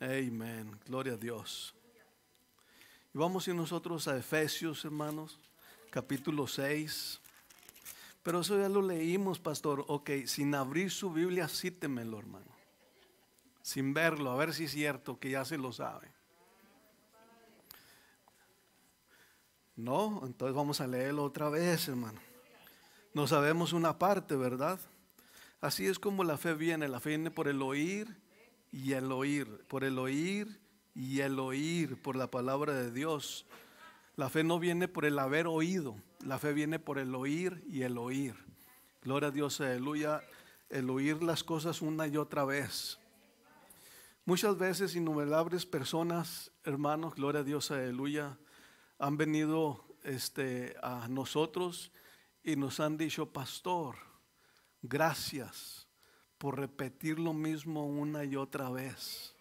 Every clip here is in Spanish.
Amén. Gloria a Dios. Y vamos a nosotros a Efesios, hermanos, capítulo 6. Pero eso ya lo leímos, pastor. Ok, sin abrir su Biblia, cítemelo, hermano. Sin verlo, a ver si es cierto que ya se lo sabe. No, entonces vamos a leerlo otra vez, hermano. No sabemos una parte, ¿verdad? Así es como la fe viene. La fe viene por el oír y el oír, por el oír y el oír, por la palabra de Dios. La fe no viene por el haber oído, la fe viene por el oír y el oír. Gloria a Dios, aleluya, el oír las cosas una y otra vez. Muchas veces innumerables personas, hermanos, gloria a Dios, aleluya, han venido este, a nosotros y nos han dicho, pastor, gracias por repetir lo mismo una y otra vez.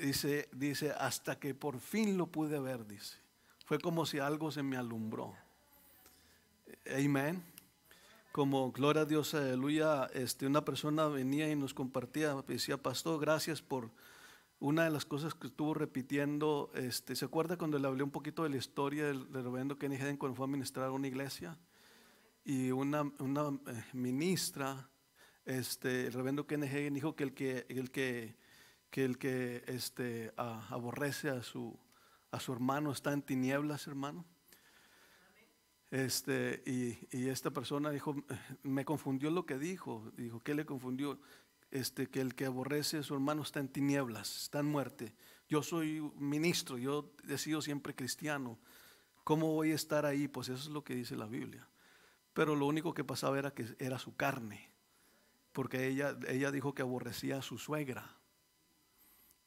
Dice, dice, hasta que por fin lo pude ver, dice. Fue como si algo se me alumbró. Amén. Como gloria a Dios, aleluya, este, una persona venía y nos compartía, decía, pastor, gracias por una de las cosas que estuvo repitiendo. Este, ¿Se acuerda cuando le hablé un poquito de la historia del, reverendo Kenny Hedden cuando fue a ministrar a una iglesia? Y una, una eh, ministra este, el reverendo Kenneth dijo que el que, el que, el que este, aborrece a su, a su hermano está en tinieblas, hermano. Este, y, esta persona dijo, me confundió lo que dijo. Dijo, ¿qué le confundió? Este, que el que aborrece a su hermano está en tinieblas, está en muerte. Yo soy ministro, yo he sido siempre cristiano. ¿Cómo voy a estar ahí? Pues eso es lo que dice la Biblia. Pero lo único que pasaba era que era su carne porque ella, ella dijo que aborrecía a su suegra.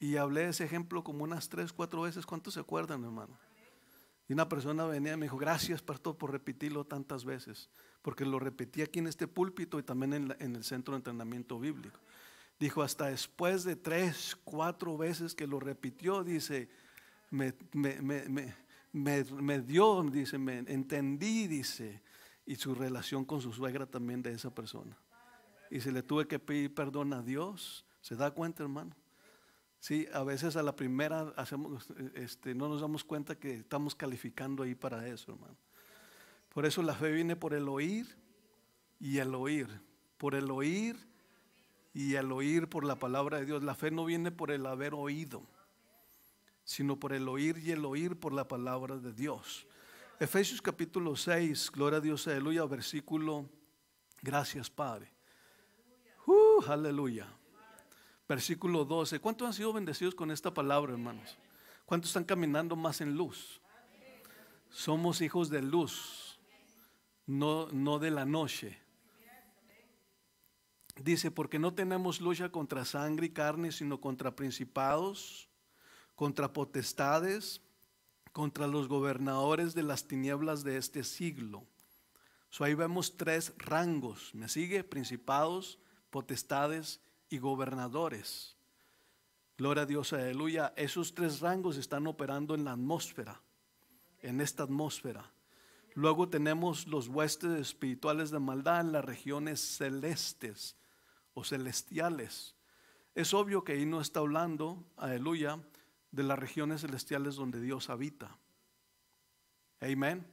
Y hablé ese ejemplo como unas tres, cuatro veces. ¿Cuántos se acuerdan, hermano? Y una persona venía y me dijo, gracias, pastor, por repetirlo tantas veces, porque lo repetí aquí en este púlpito y también en, el centro de entrenamiento bíblico. Dijo, hasta después de tres, cuatro veces que lo repitió, dice, me, me dio, dice, me entendí, dice, y su relación con su suegra también de esa persona y si le tuve que pedir perdón a Dios, ¿se da cuenta, hermano? Sí, a veces a la primera hacemos, este, no nos damos cuenta que estamos calificando ahí para eso, hermano. Por eso la fe viene por el oír y el oír, por el oír y el oír por la palabra de Dios. La fe no viene por el haber oído, sino por el oír y el oír por la palabra de Dios. Efesios capítulo 6, gloria a Dios, aleluya, versículo, gracias Padre aleluya. Versículo 12. ¿Cuántos han sido bendecidos con esta palabra, hermanos? ¿Cuántos están caminando más en luz? Somos hijos de luz, no, no de la noche. Dice, porque no tenemos lucha contra sangre y carne, sino contra principados, contra potestades, contra los gobernadores de las tinieblas de este siglo. So ahí vemos tres rangos. ¿Me sigue? Principados, potestades y gobernadores. Gloria a Dios, aleluya. Esos tres rangos están operando en la atmósfera, en esta atmósfera. Luego tenemos los huestes espirituales de maldad en las regiones celestes o celestiales. Es obvio que ahí no está hablando, aleluya, de las regiones celestiales donde Dios habita. Amén.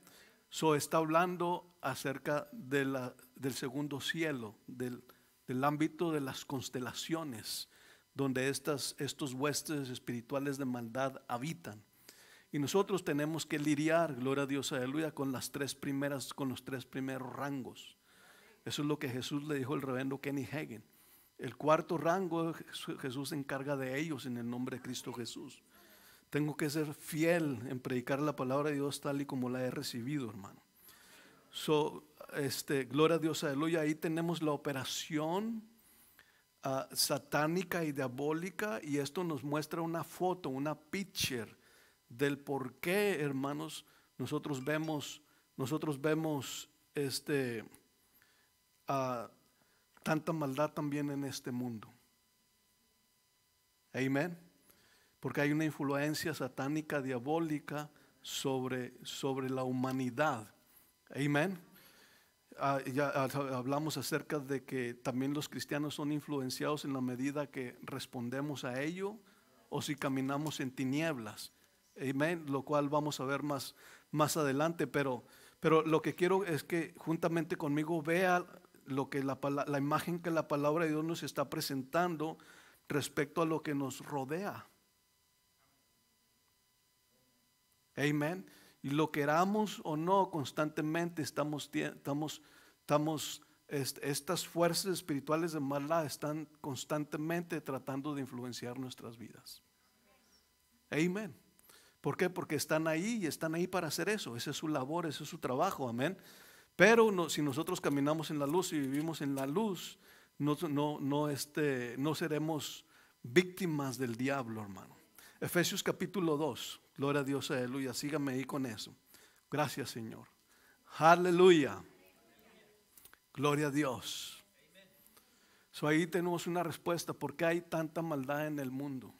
So está hablando acerca de la, del segundo cielo, del, del ámbito de las constelaciones, donde estas, estos huestes espirituales de maldad habitan. Y nosotros tenemos que lidiar, gloria a Dios, aleluya, con las tres primeras, con los tres primeros rangos. Eso es lo que Jesús le dijo al reverendo Kenny Hagen. El cuarto rango Jesús se encarga de ellos en el nombre de Cristo Jesús. Tengo que ser fiel en predicar la palabra de Dios tal y como la he recibido, hermano. So, este, gloria a Dios, aleluya. Ahí tenemos la operación ah, satánica y diabólica y esto nos muestra una foto, una picture del por qué, hermanos, nosotros vemos, nosotros vemos este, ah, tanta maldad también en este mundo. Amén. Porque hay una influencia satánica diabólica sobre, sobre la humanidad. Amén. Ah, hablamos acerca de que también los cristianos son influenciados en la medida que respondemos a ello o si caminamos en tinieblas. Amén, lo cual vamos a ver más, más adelante, pero, pero lo que quiero es que juntamente conmigo vea lo que la, la imagen que la palabra de Dios nos está presentando respecto a lo que nos rodea. Amén. Y lo queramos o no, constantemente estamos, estamos, estamos estas fuerzas espirituales de maldad están constantemente tratando de influenciar nuestras vidas. Amén. ¿Por qué? Porque están ahí y están ahí para hacer eso. Esa es su labor, ese es su trabajo. Amén. Pero si nosotros caminamos en la luz y vivimos en la luz, no, no, no, este, no seremos víctimas del diablo, hermano. Efesios capítulo 2. Gloria a Dios, aleluya. Sígame ahí con eso. Gracias, Señor. Aleluya. Gloria a Dios. So, ahí tenemos una respuesta. ¿Por qué hay tanta maldad en el mundo?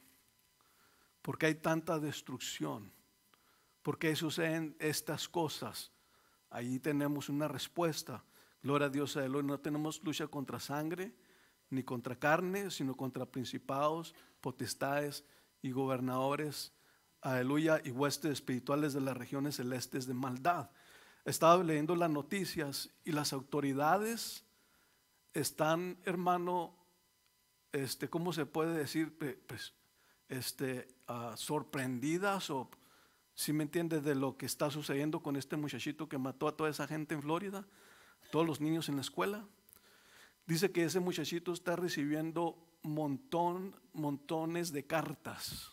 ¿Por qué hay tanta destrucción? ¿Por qué suceden estas cosas? Ahí tenemos una respuesta. Gloria a Dios, aleluya. No tenemos lucha contra sangre ni contra carne, sino contra principados, potestades y gobernadores, aleluya, y huestes espirituales de las regiones celestes de maldad. Estaba leyendo las noticias y las autoridades están, hermano, este, ¿cómo se puede decir? Pues, este, ah, sorprendidas o, si me entiendes, de lo que está sucediendo con este muchachito que mató a toda esa gente en Florida, todos los niños en la escuela. Dice que ese muchachito está recibiendo montón, montones de cartas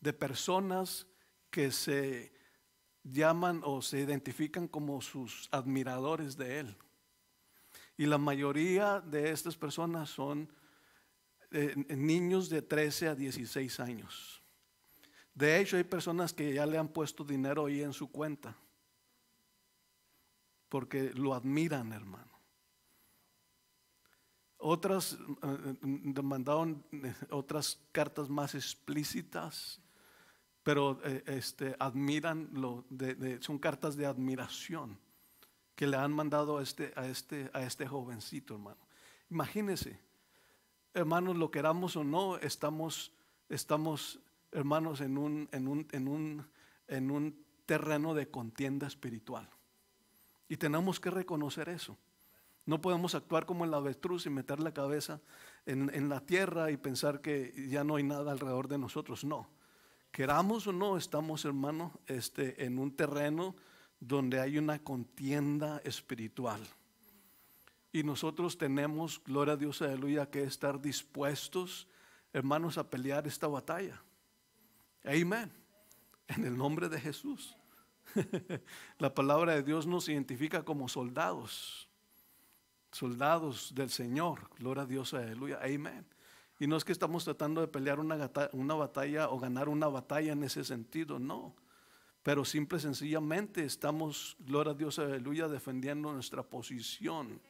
de personas que se llaman o se identifican como sus admiradores de él. Y la mayoría de estas personas son eh, niños de 13 a 16 años. De hecho, hay personas que ya le han puesto dinero ahí en su cuenta, porque lo admiran, hermano. Otras eh, eh, mandaron eh, otras cartas más explícitas, pero este, admiran, lo son cartas de admiración que le han mandado a este, a este, a este jovencito, hermano. Imagínense, hermanos, lo queramos o no, estamos, estamos hermanos, en un, en un, en un terreno de contienda espiritual. Y tenemos que reconocer eso. No podemos actuar como el avestruz y meter la cabeza en, la tierra y pensar que ya no hay nada alrededor de nosotros. No. Queramos o no, estamos, hermano, este, en un terreno donde hay una contienda espiritual. Y nosotros tenemos, gloria a Dios, aleluya, que estar dispuestos, hermanos, a pelear esta batalla. Amén. En el nombre de Jesús. la palabra de Dios nos identifica como soldados soldados del Señor. Gloria a Dios, aleluya. Amén. Y no es que estamos tratando de pelear una, una batalla o ganar una batalla en ese sentido, no. Pero simple y sencillamente estamos, gloria a Dios, aleluya, defendiendo nuestra posición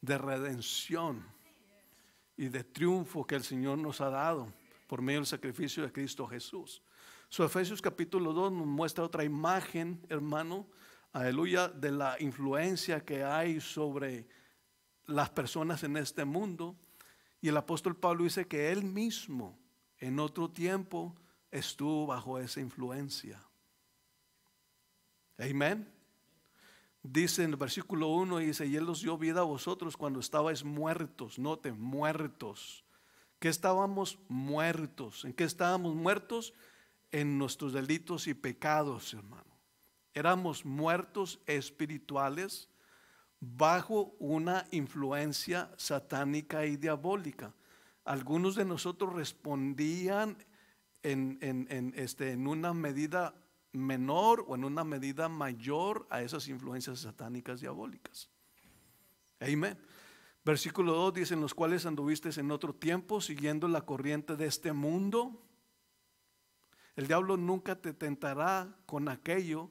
de redención y de triunfo que el Señor nos ha dado por medio del sacrificio de Cristo Jesús. Su Efesios capítulo 2 nos muestra otra imagen, hermano, aleluya, de la influencia que hay sobre las personas en este mundo. Y el apóstol Pablo dice que él mismo en otro tiempo estuvo bajo esa influencia. Amén. Dice en el versículo 1, dice, y él los dio vida a vosotros cuando estabais muertos, noten, muertos. que estábamos muertos? ¿En qué estábamos muertos? En nuestros delitos y pecados, hermano. Éramos muertos espirituales bajo una influencia satánica y diabólica. Algunos de nosotros respondían en, en, este, en una medida menor o en una medida mayor a esas influencias satánicas diabólicas. Amén. Versículo 2 dice, en los cuales anduviste en otro tiempo siguiendo la corriente de este mundo. El diablo nunca te tentará con aquello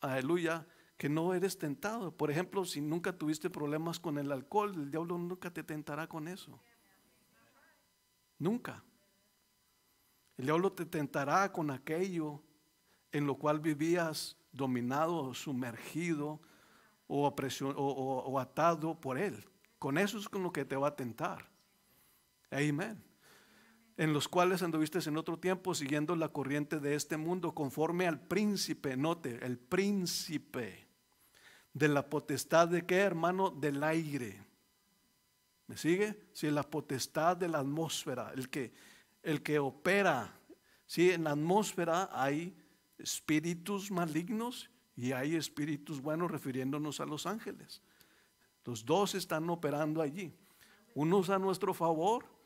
aleluya, que no eres tentado. Por ejemplo, si nunca tuviste problemas con el alcohol, el diablo nunca te tentará con eso. Nunca. El diablo te tentará con aquello en lo cual vivías dominado, sumergido o, o, o atado por él. Con eso es con lo que te va a tentar. Amén en los cuales anduviste en otro tiempo siguiendo la corriente de este mundo, conforme al príncipe, note, el príncipe de la potestad de qué, hermano, del aire. ¿Me sigue? Sí, la potestad de la atmósfera, el que, el que opera. Sí, en la atmósfera hay espíritus malignos y hay espíritus buenos refiriéndonos a los ángeles. Los dos están operando allí. Unos a nuestro favor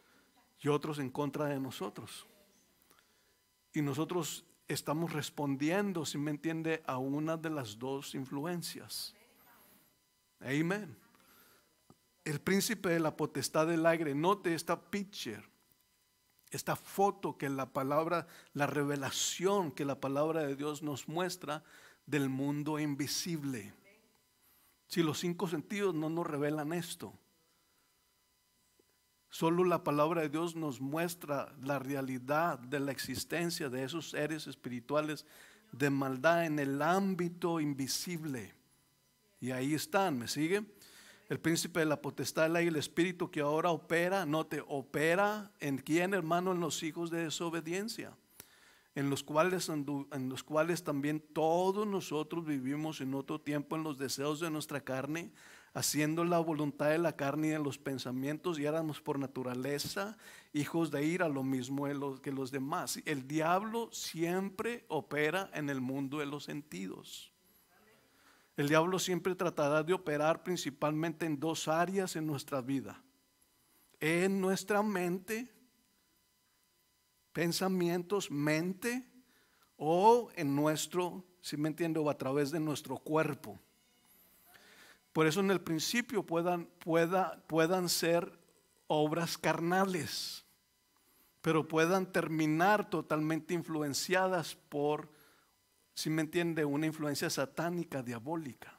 y otros en contra de nosotros. Y nosotros estamos respondiendo, si me entiende, a una de las dos influencias. Amén. El príncipe de la potestad del aire, note esta picture, esta foto que la palabra, la revelación que la palabra de Dios nos muestra del mundo invisible. Si los cinco sentidos no nos revelan esto, Solo la palabra de Dios nos muestra la realidad de la existencia de esos seres espirituales de maldad en el ámbito invisible. Y ahí están, ¿me sigue? El príncipe de la potestad del el espíritu que ahora opera, no te opera en quién, hermano, en los hijos de desobediencia, en los cuales también todos nosotros vivimos en otro tiempo en los deseos de nuestra carne haciendo la voluntad de la carne y de los pensamientos, y éramos por naturaleza hijos de ira, lo mismo que los demás. El diablo siempre opera en el mundo de los sentidos. El diablo siempre tratará de operar principalmente en dos áreas en nuestra vida. En nuestra mente, pensamientos, mente, o en nuestro, si me entiendo, a través de nuestro cuerpo. Por eso en el principio puedan, puedan ser obras carnales, pero puedan terminar totalmente influenciadas por, si me entiende, una influencia satánica, diabólica.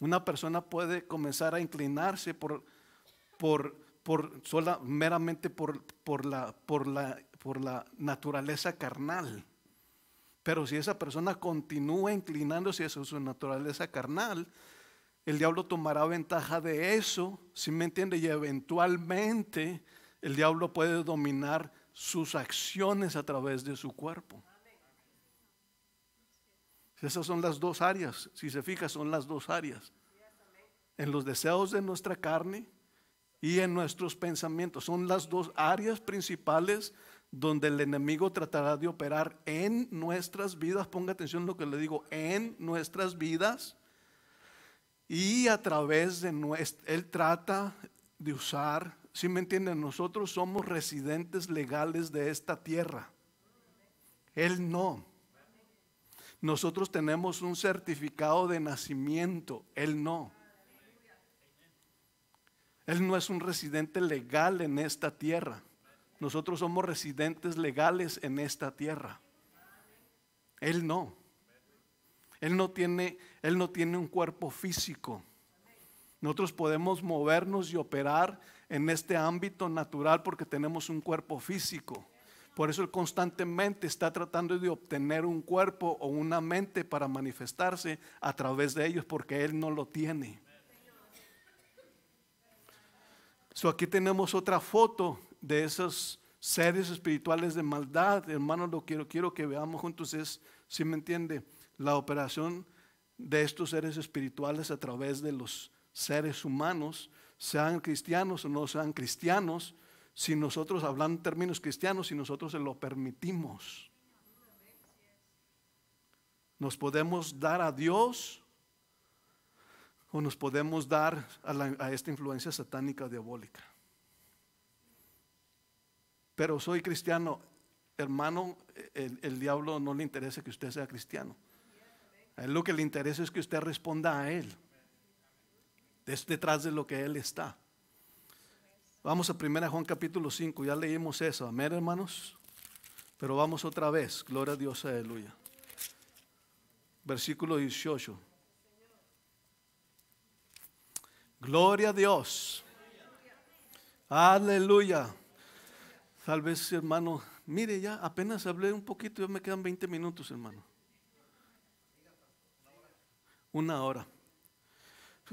Una persona puede comenzar a inclinarse por, por, meramente por, la, por la naturaleza carnal. Pero si esa persona continúa inclinándose a su naturaleza carnal, el diablo tomará ventaja de eso, si me entiende, y eventualmente el diablo puede dominar sus acciones a través de su cuerpo. Esas son las dos áreas, si se fija, son las dos áreas. En los deseos de nuestra carne y en nuestros pensamientos. Son las dos áreas principales donde el enemigo tratará de operar en nuestras vidas. Ponga atención a lo que le digo, en nuestras vidas y a través de nuestro... Él trata de usar, si ¿sí me entienden, nosotros somos residentes legales de esta tierra. Él no. Nosotros tenemos un certificado de nacimiento, Él no. Él no es un residente legal en esta tierra. Nosotros somos residentes legales en esta tierra. Él no. Él no tiene él no tiene un cuerpo físico. Nosotros podemos movernos y operar en este ámbito natural porque tenemos un cuerpo físico. Por eso Él constantemente está tratando de obtener un cuerpo o una mente para manifestarse a través de ellos porque Él no lo tiene. aquí tenemos otra foto de esas seres espirituales de maldad. Hermano, lo quiero, quiero que veamos juntos es, si me entiende, la operación de estos seres espirituales a través de los seres humanos, sean cristianos o no sean cristianos, si nosotros, hablando en términos cristianos, si nosotros se lo permitimos. Nos podemos dar a Dios o nos podemos dar a, esta influencia satánica diabólica. Pero soy cristiano, hermano, el, el diablo no le interesa que usted sea cristiano. A él lo que le interesa es que usted responda a él. Es detrás de lo que él está. Vamos a 1 Juan capítulo 5, ya leímos eso, amén hermanos. Pero vamos otra vez, gloria a Dios, aleluya. Versículo 18. Gloria a Dios. Aleluya. Tal vez, hermano, mire, ya apenas hablé un poquito, ya me quedan 20 minutos, hermano una hora.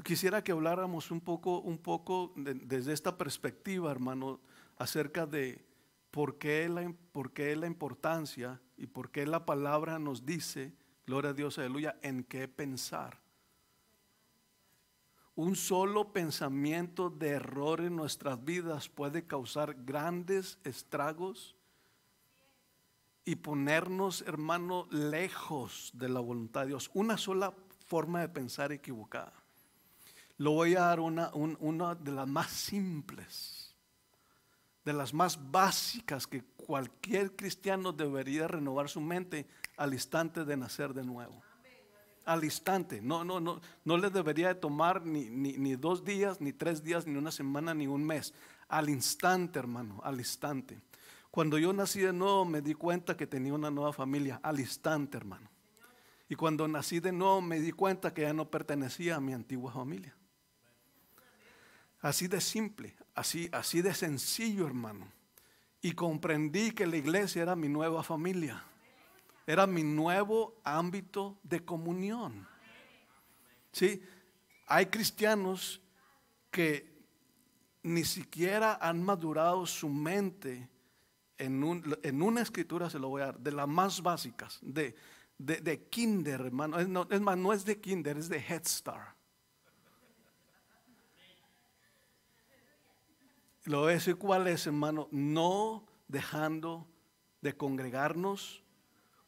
Quisiera que habláramos un poco, un poco desde esta perspectiva, hermano, acerca de por qué, la, por qué la importancia y por qué la palabra nos dice, gloria a Dios, aleluya, en qué pensar. Un solo pensamiento de error en nuestras vidas puede causar grandes estragos y ponernos, hermano, lejos de la voluntad de Dios. Una sola forma de pensar equivocada. Lo voy a dar una, de las más simples, de las más básicas que cualquier cristiano debería renovar su mente al instante de nacer de nuevo. Al instante, no, no, no, no le debería tomar ni, ni dos días, ni tres días, ni una semana, ni un mes. Al instante, hermano, al instante. Cuando yo nací de nuevo me di cuenta que tenía una nueva familia, al instante, hermano. Y cuando nací de nuevo me di cuenta que ya no pertenecía a mi antigua familia. Así de simple, así, así de sencillo, hermano. Y comprendí que la iglesia era mi nueva familia. Era mi nuevo ámbito de comunión. ¿Sí? Hay cristianos que ni siquiera han madurado su mente en, en una escritura, se lo voy a dar, de las más básicas, de de, kinder, hermano. Es, no, es más, no es de kinder, es de Head Lo voy a cuál es, hermano. No dejando de congregarnos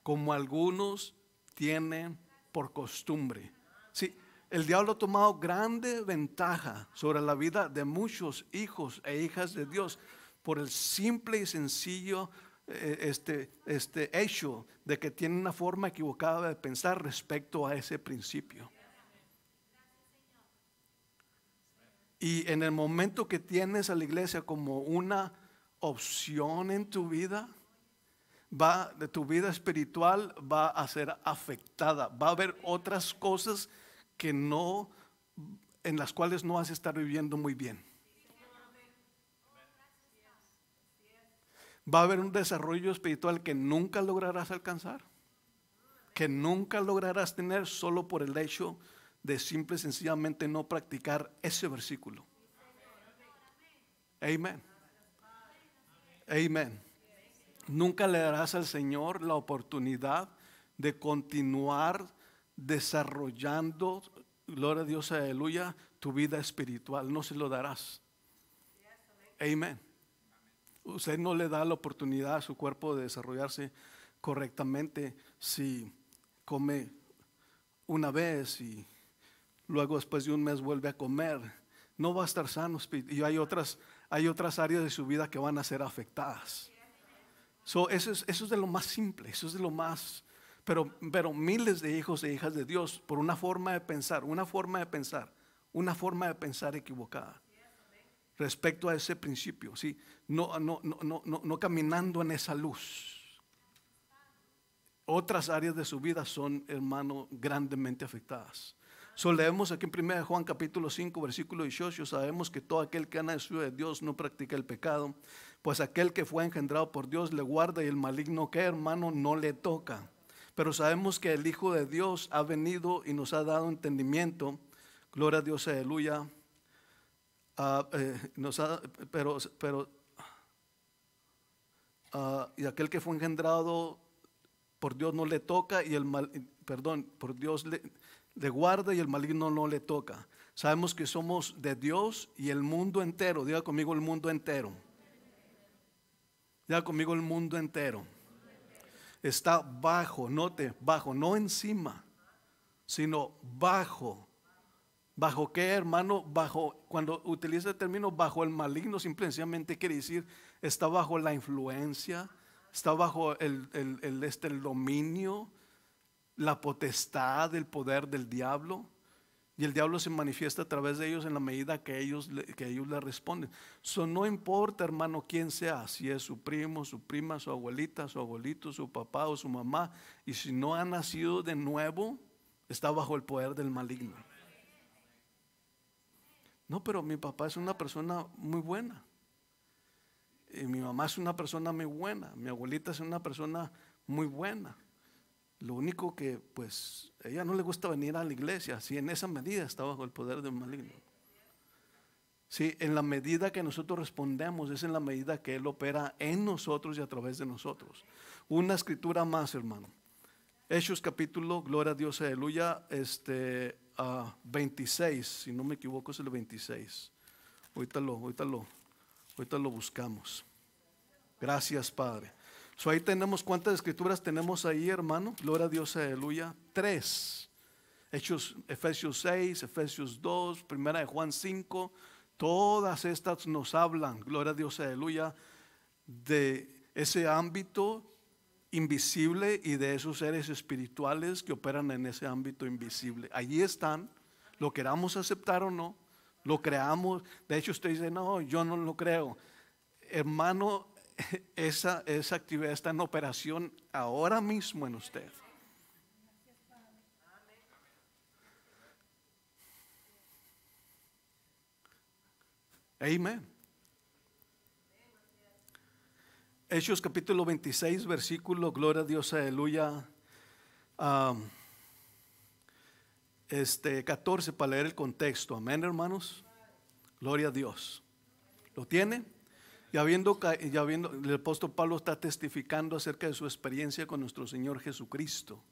como algunos tienen por costumbre. Sí, el diablo ha tomado grande ventaja sobre la vida de muchos hijos e hijas de Dios por el simple y sencillo eh, este, este hecho de que tiene una forma equivocada de pensar respecto a ese principio. Y en el momento que tienes a la iglesia como una opción en tu vida, va de tu vida espiritual va a ser afectada, va a haber otras cosas que no en las cuales no vas a estar viviendo muy bien. va a haber un desarrollo espiritual que nunca lograrás alcanzar, que nunca lograrás tener solo por el hecho de simple y sencillamente no practicar ese versículo. Amén. Amén. Nunca le darás al Señor la oportunidad de continuar desarrollando, gloria a Dios, aleluya, tu vida espiritual. No se lo darás. Amén usted no le da la oportunidad a su cuerpo de desarrollarse correctamente si come una vez y luego después de un mes vuelve a comer. No va a estar sano. Y hay otras, hay otras áreas de su vida que van a ser afectadas. eso, es, eso es de lo más simple, eso es de lo más... Pero, pero miles de hijos e hijas de Dios, por una forma de pensar, una forma de pensar, una forma de pensar equivocada respecto a ese principio, ¿sí? no, no, no, no, caminando en esa luz. Otras áreas de su vida son, hermano, grandemente afectadas. So, leemos aquí en 1 Juan capítulo 5, versículo 18, sabemos que todo aquel que ha nacido de Dios no practica el pecado, pues aquel que fue engendrado por Dios le guarda y el maligno que, hermano, no le toca. Pero sabemos que el Hijo de Dios ha venido y nos ha dado entendimiento. Gloria a Dios, aleluya Ah, eh, pero, pero ah, y aquel que fue engendrado por Dios no le toca y el mal, perdón, por Dios le, le, guarda y el maligno no le toca. Sabemos que somos de Dios y el mundo entero, diga conmigo el mundo entero. Diga conmigo el mundo entero. Está bajo, note, bajo, no encima, sino bajo ¿Bajo qué, hermano? Bajo, cuando utiliza el término bajo el maligno, simplemente quiere decir está bajo la influencia, está bajo el, este, el dominio, la potestad, el poder del diablo. Y el diablo se manifiesta a través de ellos en la medida que ellos, que ellos le responden. So, no importa, hermano, quién sea, si es su primo, su prima, su abuelita, su abuelito, su papá o su mamá, y si no ha nacido de nuevo, está bajo el poder del maligno. No, pero mi papá es una persona muy buena. Y mi mamá es una persona muy buena. Mi abuelita es una persona muy buena. Lo único que, pues, ella no le gusta venir a la iglesia. Si en esa medida está bajo el poder de un maligno. Si en la medida que nosotros respondemos, es en la medida que Él opera en nosotros y a través de nosotros. Una escritura más, hermano. Hechos capítulo, gloria a Dios, aleluya. Este, 26, si no me equivoco es el 26. Ahorita lo, ahorita lo, buscamos. Gracias, Padre. ahí tenemos cuántas escrituras tenemos ahí, hermano. Gloria a Dios, aleluya. Tres. Hechos, Efesios 6, Efesios 2, Primera de Juan 5. Todas estas nos hablan, gloria a Dios, aleluya, de ese ámbito invisible y de esos seres espirituales que operan en ese ámbito invisible. Allí están, lo queramos aceptar o no, lo creamos. De hecho, usted dice, no, yo no lo creo. Hermano, esa, esa actividad está en operación ahora mismo en usted. Amén. Hechos capítulo 26, versículo, gloria a Dios, aleluya. este 14 para leer el contexto. Amén, hermanos. Gloria a Dios. ¿Lo tiene? Y habiendo, ya habiendo, el apóstol Pablo está testificando acerca de su experiencia con nuestro Señor Jesucristo.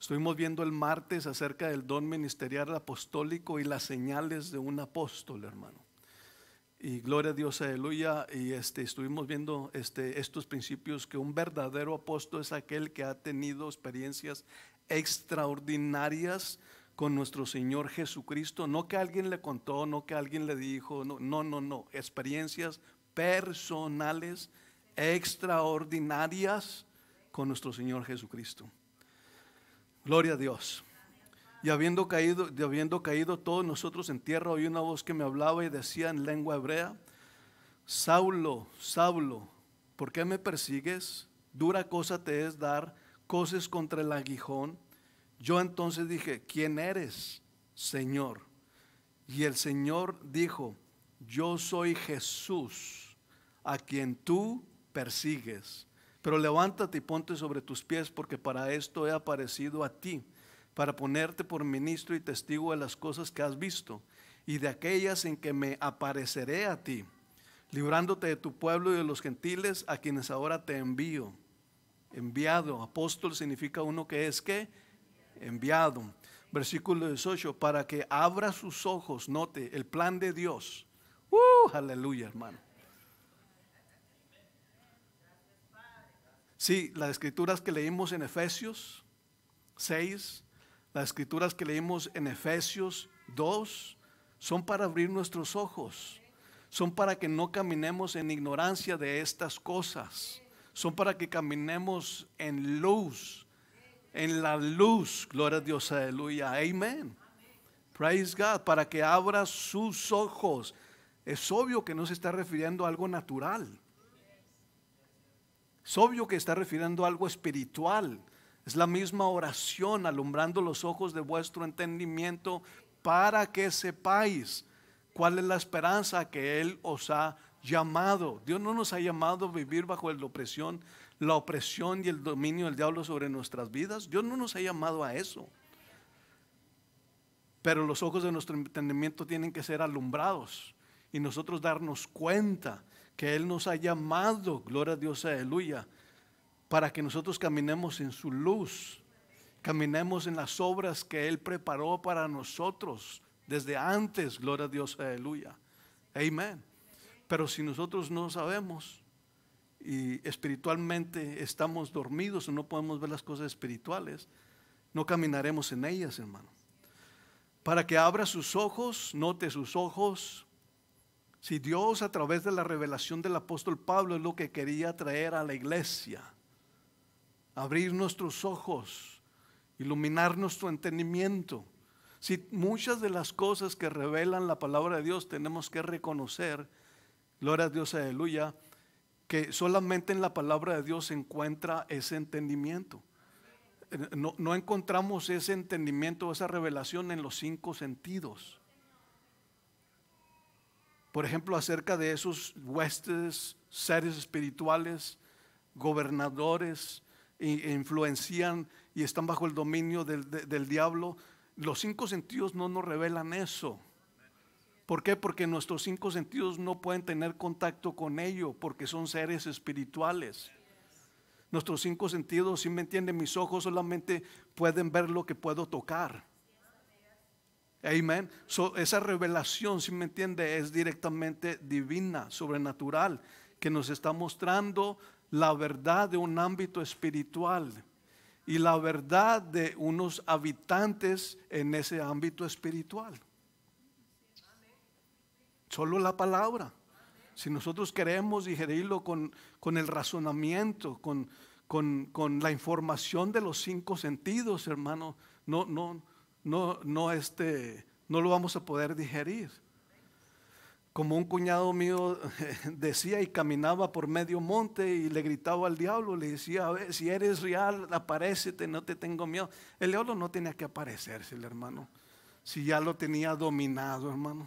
Estuvimos viendo el martes acerca del don ministerial apostólico y las señales de un apóstol, hermano y gloria a Dios, aleluya. Y este, estuvimos viendo este, estos principios que un verdadero apóstol es aquel que ha tenido experiencias extraordinarias con nuestro Señor Jesucristo. No que alguien le contó, no que alguien le dijo, no, no, no, no. experiencias personales extraordinarias con nuestro Señor Jesucristo. Gloria a Dios. Y habiendo caído, habiendo caído todos nosotros en tierra, oí una voz que me hablaba y decía en lengua hebrea, Saulo, Saulo, ¿por qué me persigues? Dura cosa te es dar cosas contra el aguijón. Yo entonces dije, ¿quién eres, Señor? Y el Señor dijo, yo soy Jesús, a quien tú persigues. Pero levántate y ponte sobre tus pies, porque para esto he aparecido a ti, para ponerte por ministro y testigo de las cosas que has visto y de aquellas en que me apareceré a ti, librándote de tu pueblo y de los gentiles a quienes ahora te envío. Enviado, apóstol significa uno que es que enviado. Versículo 18, para que abra sus ojos, note el plan de Dios. Uh, aleluya, hermano. Sí, las escrituras que leímos en Efesios 6, las escrituras que leímos en Efesios 2 son para abrir nuestros ojos, son para que no caminemos en ignorancia de estas cosas, son para que caminemos en luz, en la luz, gloria a Dios, aleluya, amen. Praise God, para que abra sus ojos. Es obvio que no se está refiriendo a algo natural. Es obvio que está refiriendo a algo espiritual. Es la misma oración alumbrando los ojos de vuestro entendimiento para que sepáis cuál es la esperanza que Él os ha llamado. Dios no nos ha llamado a vivir bajo la opresión, la opresión y el dominio del diablo sobre nuestras vidas. Dios no nos ha llamado a eso. Pero los ojos de nuestro entendimiento tienen que ser alumbrados y nosotros darnos cuenta que Él nos ha llamado, gloria a Dios, aleluya, para que nosotros caminemos en su luz, caminemos en las obras que Él preparó para nosotros desde antes, gloria a Dios, aleluya. Amén. Pero si nosotros no sabemos y espiritualmente estamos dormidos o no podemos ver las cosas espirituales, no caminaremos en ellas, hermano. Para que abra sus ojos, note sus ojos. Si Dios a través de la revelación del apóstol Pablo es lo que quería traer a la iglesia, abrir nuestros ojos, iluminar nuestro entendimiento. Si muchas de las cosas que revelan la palabra de Dios tenemos que reconocer, gloria a Dios, aleluya, que solamente en la palabra de Dios se encuentra ese entendimiento. No, encontramos ese entendimiento, esa revelación en los cinco sentidos. Por ejemplo, acerca de esos huestes, seres espirituales, gobernadores, e influencian y están bajo el dominio del, diablo. Los cinco sentidos no nos revelan eso. ¿Por qué? Porque nuestros cinco sentidos no pueden tener contacto con ello, porque son seres espirituales. Nuestros cinco sentidos, si me entienden, mis ojos solamente pueden ver lo que puedo tocar. Amén. esa revelación, si me entiende, es directamente divina, sobrenatural, que nos está mostrando la verdad de un ámbito espiritual y la verdad de unos habitantes en ese ámbito espiritual. Solo la palabra. Si nosotros queremos digerirlo con, con el razonamiento, con, con, la información de los cinco sentidos, hermano, no, no, no, no, este, no lo vamos a poder digerir como un cuñado mío decía y caminaba por medio monte y le gritaba al diablo, le decía, si eres real, aparécete, no te tengo miedo. El diablo no tenía que aparecerse, el hermano, si ya lo tenía dominado, hermano.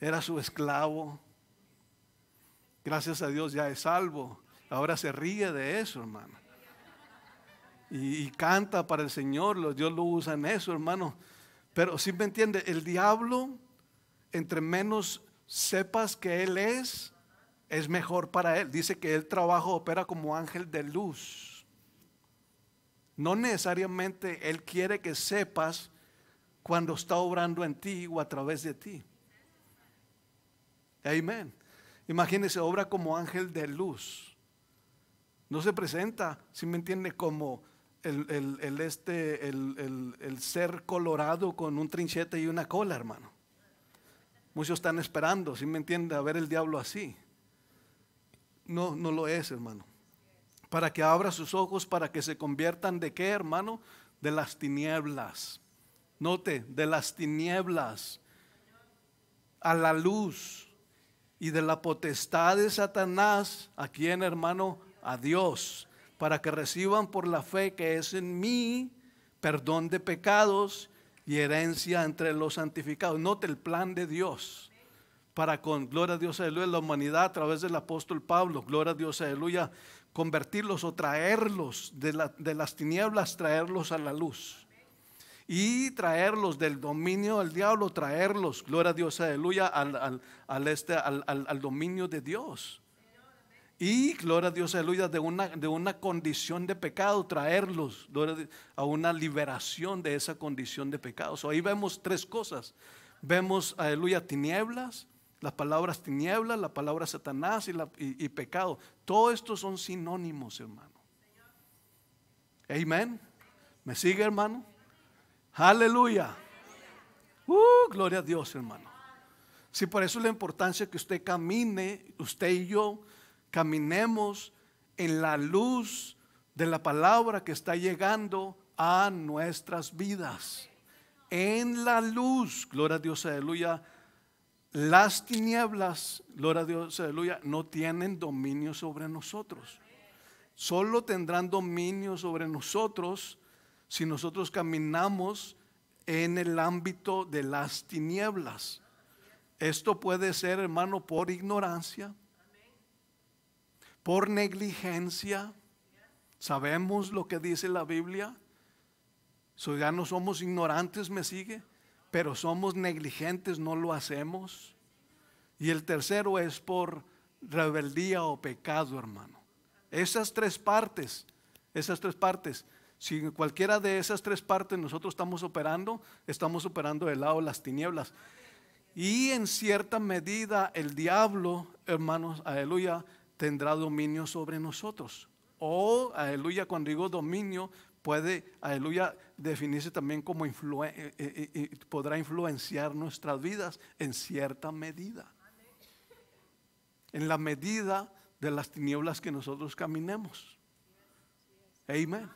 Era su esclavo. Gracias a Dios ya es salvo. Ahora se ríe de eso, hermano. Y, y canta para el Señor, Dios lo usa en eso, hermano pero si me entiende, el diablo, entre menos sepas que Él es, es mejor para Él. Dice que el trabajo opera como ángel de luz. No necesariamente Él quiere que sepas cuando está obrando en ti o a través de ti. Amén. Imagínese, obra como ángel de luz. No se presenta, si me entiende, como el, este, el ser colorado con un trinchete y una cola, hermano. Muchos están esperando, si me entiende, a ver el diablo así. No, no lo es, hermano. Para que abra sus ojos, para que se conviertan de qué, hermano? De las tinieblas. Note, de las tinieblas a la luz y de la potestad de Satanás, ¿a quién, hermano? A Dios para que reciban por la fe que es en mí perdón de pecados y herencia entre los santificados. Note el plan de Dios para con, gloria a Dios, aleluya, la humanidad a través del apóstol Pablo, gloria a Dios, aleluya, convertirlos o traerlos de, las tinieblas, traerlos a la luz. Y traerlos del dominio del diablo, traerlos, gloria a Dios, aleluya, al, al, al este, al, al dominio de Dios y, gloria a Dios, aleluya, de una, de una condición de pecado, traerlos a una liberación de esa condición de pecado. ahí vemos tres cosas. Vemos, aleluya, tinieblas, las palabras tinieblas, la palabra Satanás y, pecado. Todo esto son sinónimos, hermano. Amén. ¿Me sigue, hermano? Aleluya. Uh, gloria a Dios, hermano. Si sí, por eso la importancia que usted camine, usted y yo, caminemos en la luz de la palabra que está llegando a nuestras vidas. En la luz, gloria a Dios, aleluya. Las tinieblas, gloria a Dios, aleluya, no tienen dominio sobre nosotros. Solo tendrán dominio sobre nosotros si nosotros caminamos en el ámbito de las tinieblas. Esto puede ser, hermano, por ignorancia, por negligencia. ¿Sabemos lo que dice la Biblia? Soy, ya no somos ignorantes, me sigue, pero somos negligentes, no lo hacemos. Y el tercero es por rebeldía o pecado, hermano. Esas tres partes, esas tres partes, si cualquiera de esas tres partes nosotros estamos operando, estamos operando del lado de las tinieblas. Y en cierta medida el diablo, hermanos, aleluya, tendrá dominio sobre nosotros. O, aleluya, cuando digo dominio, puede, aleluya, definirse también como influirá eh, eh, eh, podrá influenciar nuestras vidas en cierta medida. En la medida de las tinieblas que nosotros caminemos. Amén.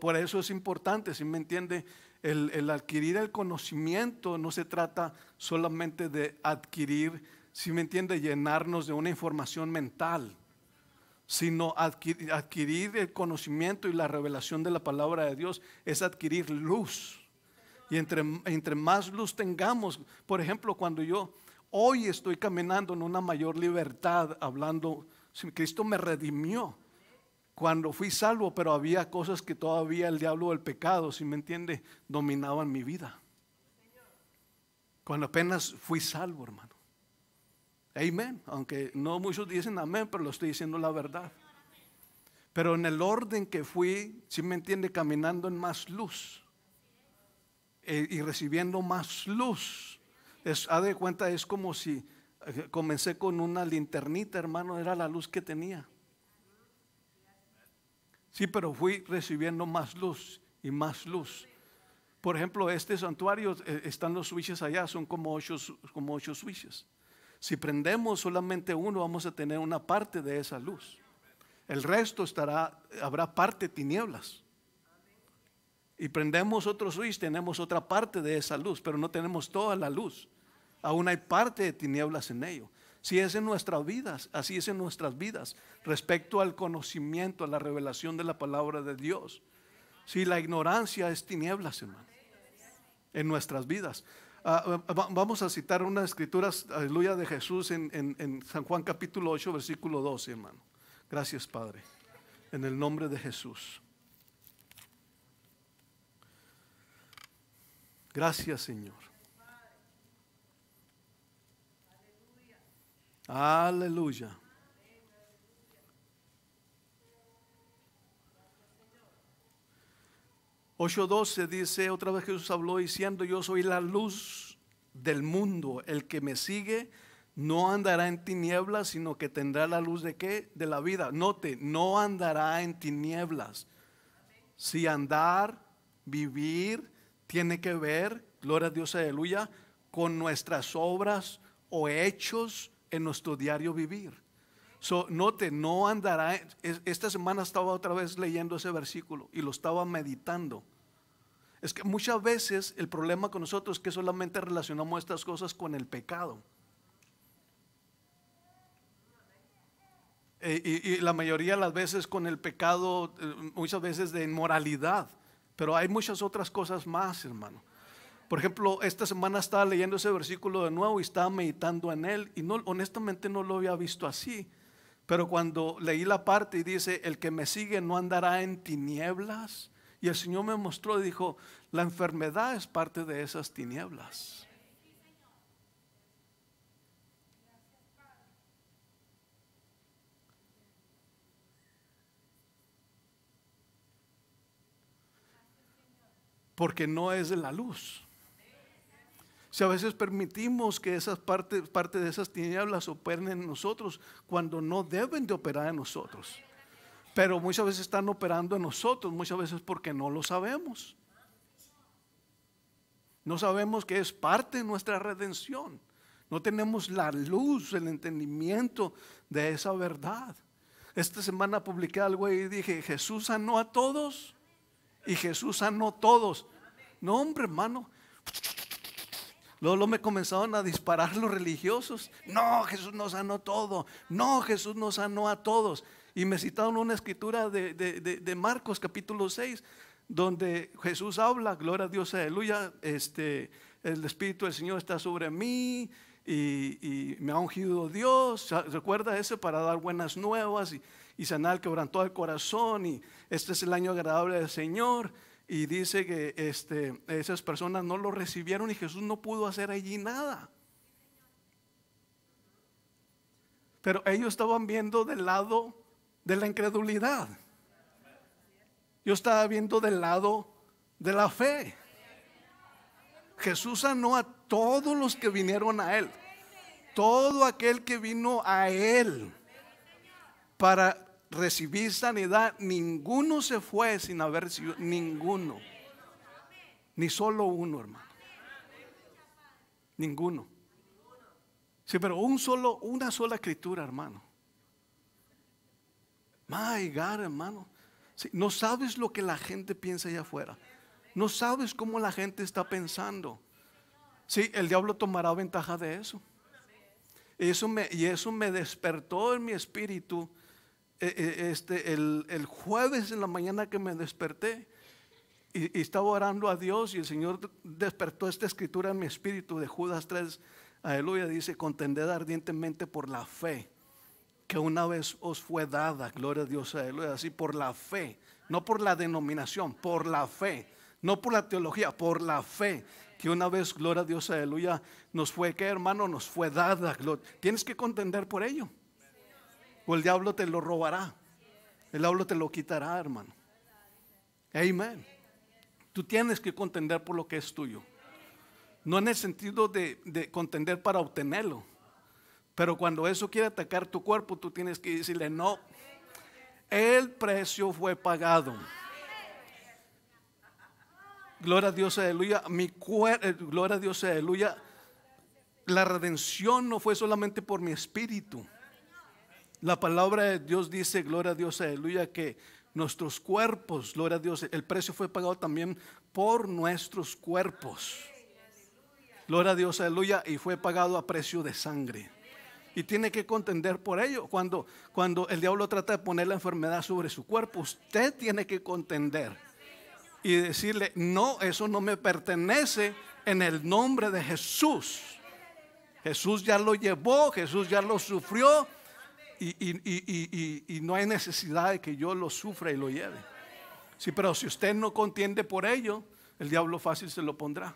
por eso es importante, si me entiende, el, el adquirir el conocimiento no se trata solamente de adquirir si me entiende, llenarnos de una información mental, sino adquirir, el conocimiento y la revelación de la palabra de Dios es adquirir luz. Y entre, entre más luz tengamos, por ejemplo, cuando yo hoy estoy caminando en una mayor libertad, hablando, Cristo me redimió cuando fui salvo, pero había cosas que todavía el diablo o el pecado, si me entiende, dominaban mi vida. Cuando apenas fui salvo, hermano. Amén. Aunque no muchos dicen amén, pero lo estoy diciendo la verdad. Pero en el orden que fui, si me entiende, caminando en más luz eh, y recibiendo más luz. Es, ha de cuenta, es como si eh, comencé con una linternita, hermano, era la luz que tenía. Sí, pero fui recibiendo más luz y más luz. Por ejemplo, este santuario, eh, están los switches allá, son como ocho, como ocho switches. Si prendemos solamente uno, vamos a tener una parte de esa luz. El resto estará, habrá parte tinieblas. Y prendemos otro switch, tenemos otra parte de esa luz, pero no tenemos toda la luz. Aún hay parte de tinieblas en ello. Si es en nuestras vidas, así es en nuestras vidas, respecto al conocimiento, a la revelación de la palabra de Dios. Si la ignorancia es tinieblas, hermano, en nuestras vidas. Ah, vamos a citar una escritura aleluya, de Jesús en, San Juan capítulo 8, versículo 12, hermano. Gracias, Padre. En el nombre de Jesús. Gracias, Señor. Aleluya. 8.12 dice, otra vez Jesús habló diciendo, yo soy la luz del mundo, el que me sigue no andará en tinieblas, sino que tendrá la luz de qué? De la vida. Note, no andará en tinieblas. Si andar, vivir, tiene que ver, gloria a Dios, aleluya, con nuestras obras o hechos en nuestro diario vivir. So, note, no andará. Esta semana estaba otra vez leyendo ese versículo y lo estaba meditando. Es que muchas veces el problema con nosotros es que solamente relacionamos estas cosas con el pecado. E, y, la mayoría de las veces con el pecado, eh, muchas veces de inmoralidad, pero hay muchas otras cosas más, hermano. Por ejemplo, esta semana estaba leyendo ese versículo de nuevo y estaba meditando en él y no, honestamente no lo había visto así, pero cuando leí la parte y dice, el que me sigue no andará en tinieblas. Y el Señor me mostró y dijo, la enfermedad es parte de esas tinieblas. Porque no es de la luz. Si a veces permitimos que esas partes parte de esas tinieblas operen en nosotros cuando no deben de operar en nosotros. Pero muchas veces están operando en nosotros, muchas veces porque no lo sabemos. No sabemos que es parte de nuestra redención. No tenemos la luz, el entendimiento de esa verdad. Esta semana publiqué algo y dije, Jesús sanó a todos y Jesús sanó a todos. No, hombre, hermano, Luego, me comenzaron a disparar los religiosos. No, Jesús nos sanó todo. No, Jesús nos sanó a todos. Y me citaron una escritura de, Marcos capítulo 6, donde Jesús habla, gloria a Dios, aleluya, este, el Espíritu del Señor está sobre mí y, me ha ungido Dios. Recuerda ese para dar buenas nuevas y, sanar el quebrantó el corazón y este es el año agradable del Señor. Y dice que este, esas personas no lo recibieron y Jesús no pudo hacer allí nada. Pero ellos estaban viendo del lado de la incredulidad. Yo estaba viendo del lado de la fe. Jesús sanó a todos los que vinieron a Él. Todo aquel que vino a Él para recibí sanidad, ninguno se fue sin haber recibido, ninguno. Ni solo uno, hermano. Ninguno. Sí, pero un solo, una sola escritura, hermano. My God, hermano. Sí, no sabes lo que la gente piensa allá afuera. No sabes cómo la gente está pensando. Sí, el diablo tomará ventaja de eso. Y eso me, y eso me despertó en mi espíritu eh, eh, este, el, jueves en la mañana que me desperté y, estaba orando a Dios y el Señor despertó esta escritura en mi espíritu de Judas 3, aleluya, dice, contended ardientemente por la fe que una vez os fue dada, gloria a Dios, aleluya, así por la fe, no por la denominación, por la fe, no por la teología, por la fe que una vez, gloria a Dios, aleluya, nos fue, que hermano, nos fue dada, tienes que contender por ello. O el diablo te lo robará. El diablo te lo quitará, hermano. Amén. Tú tienes que contender por lo que es tuyo. No en el sentido de, contender para obtenerlo. Pero cuando eso quiere atacar tu cuerpo, tú tienes que decirle, no, el precio fue pagado. Gloria a Dios, aleluya. Mi eh, Gloria a Dios, aleluya. La redención no fue solamente por mi espíritu. La palabra de Dios dice, gloria a Dios, aleluya, que nuestros cuerpos, gloria a Dios, el precio fue pagado también por nuestros cuerpos. Gloria a Dios, aleluya, y fue pagado a precio de sangre. Y tiene que contender por ello. Cuando, cuando el diablo trata de poner la enfermedad sobre su cuerpo, usted tiene que contender y decirle, no, eso no me pertenece en el nombre de Jesús. Jesús ya lo llevó, Jesús ya lo sufrió, y, no hay necesidad de que yo lo sufra y lo lleve. Sí, pero si usted no contiende por ello, el diablo fácil se lo pondrá.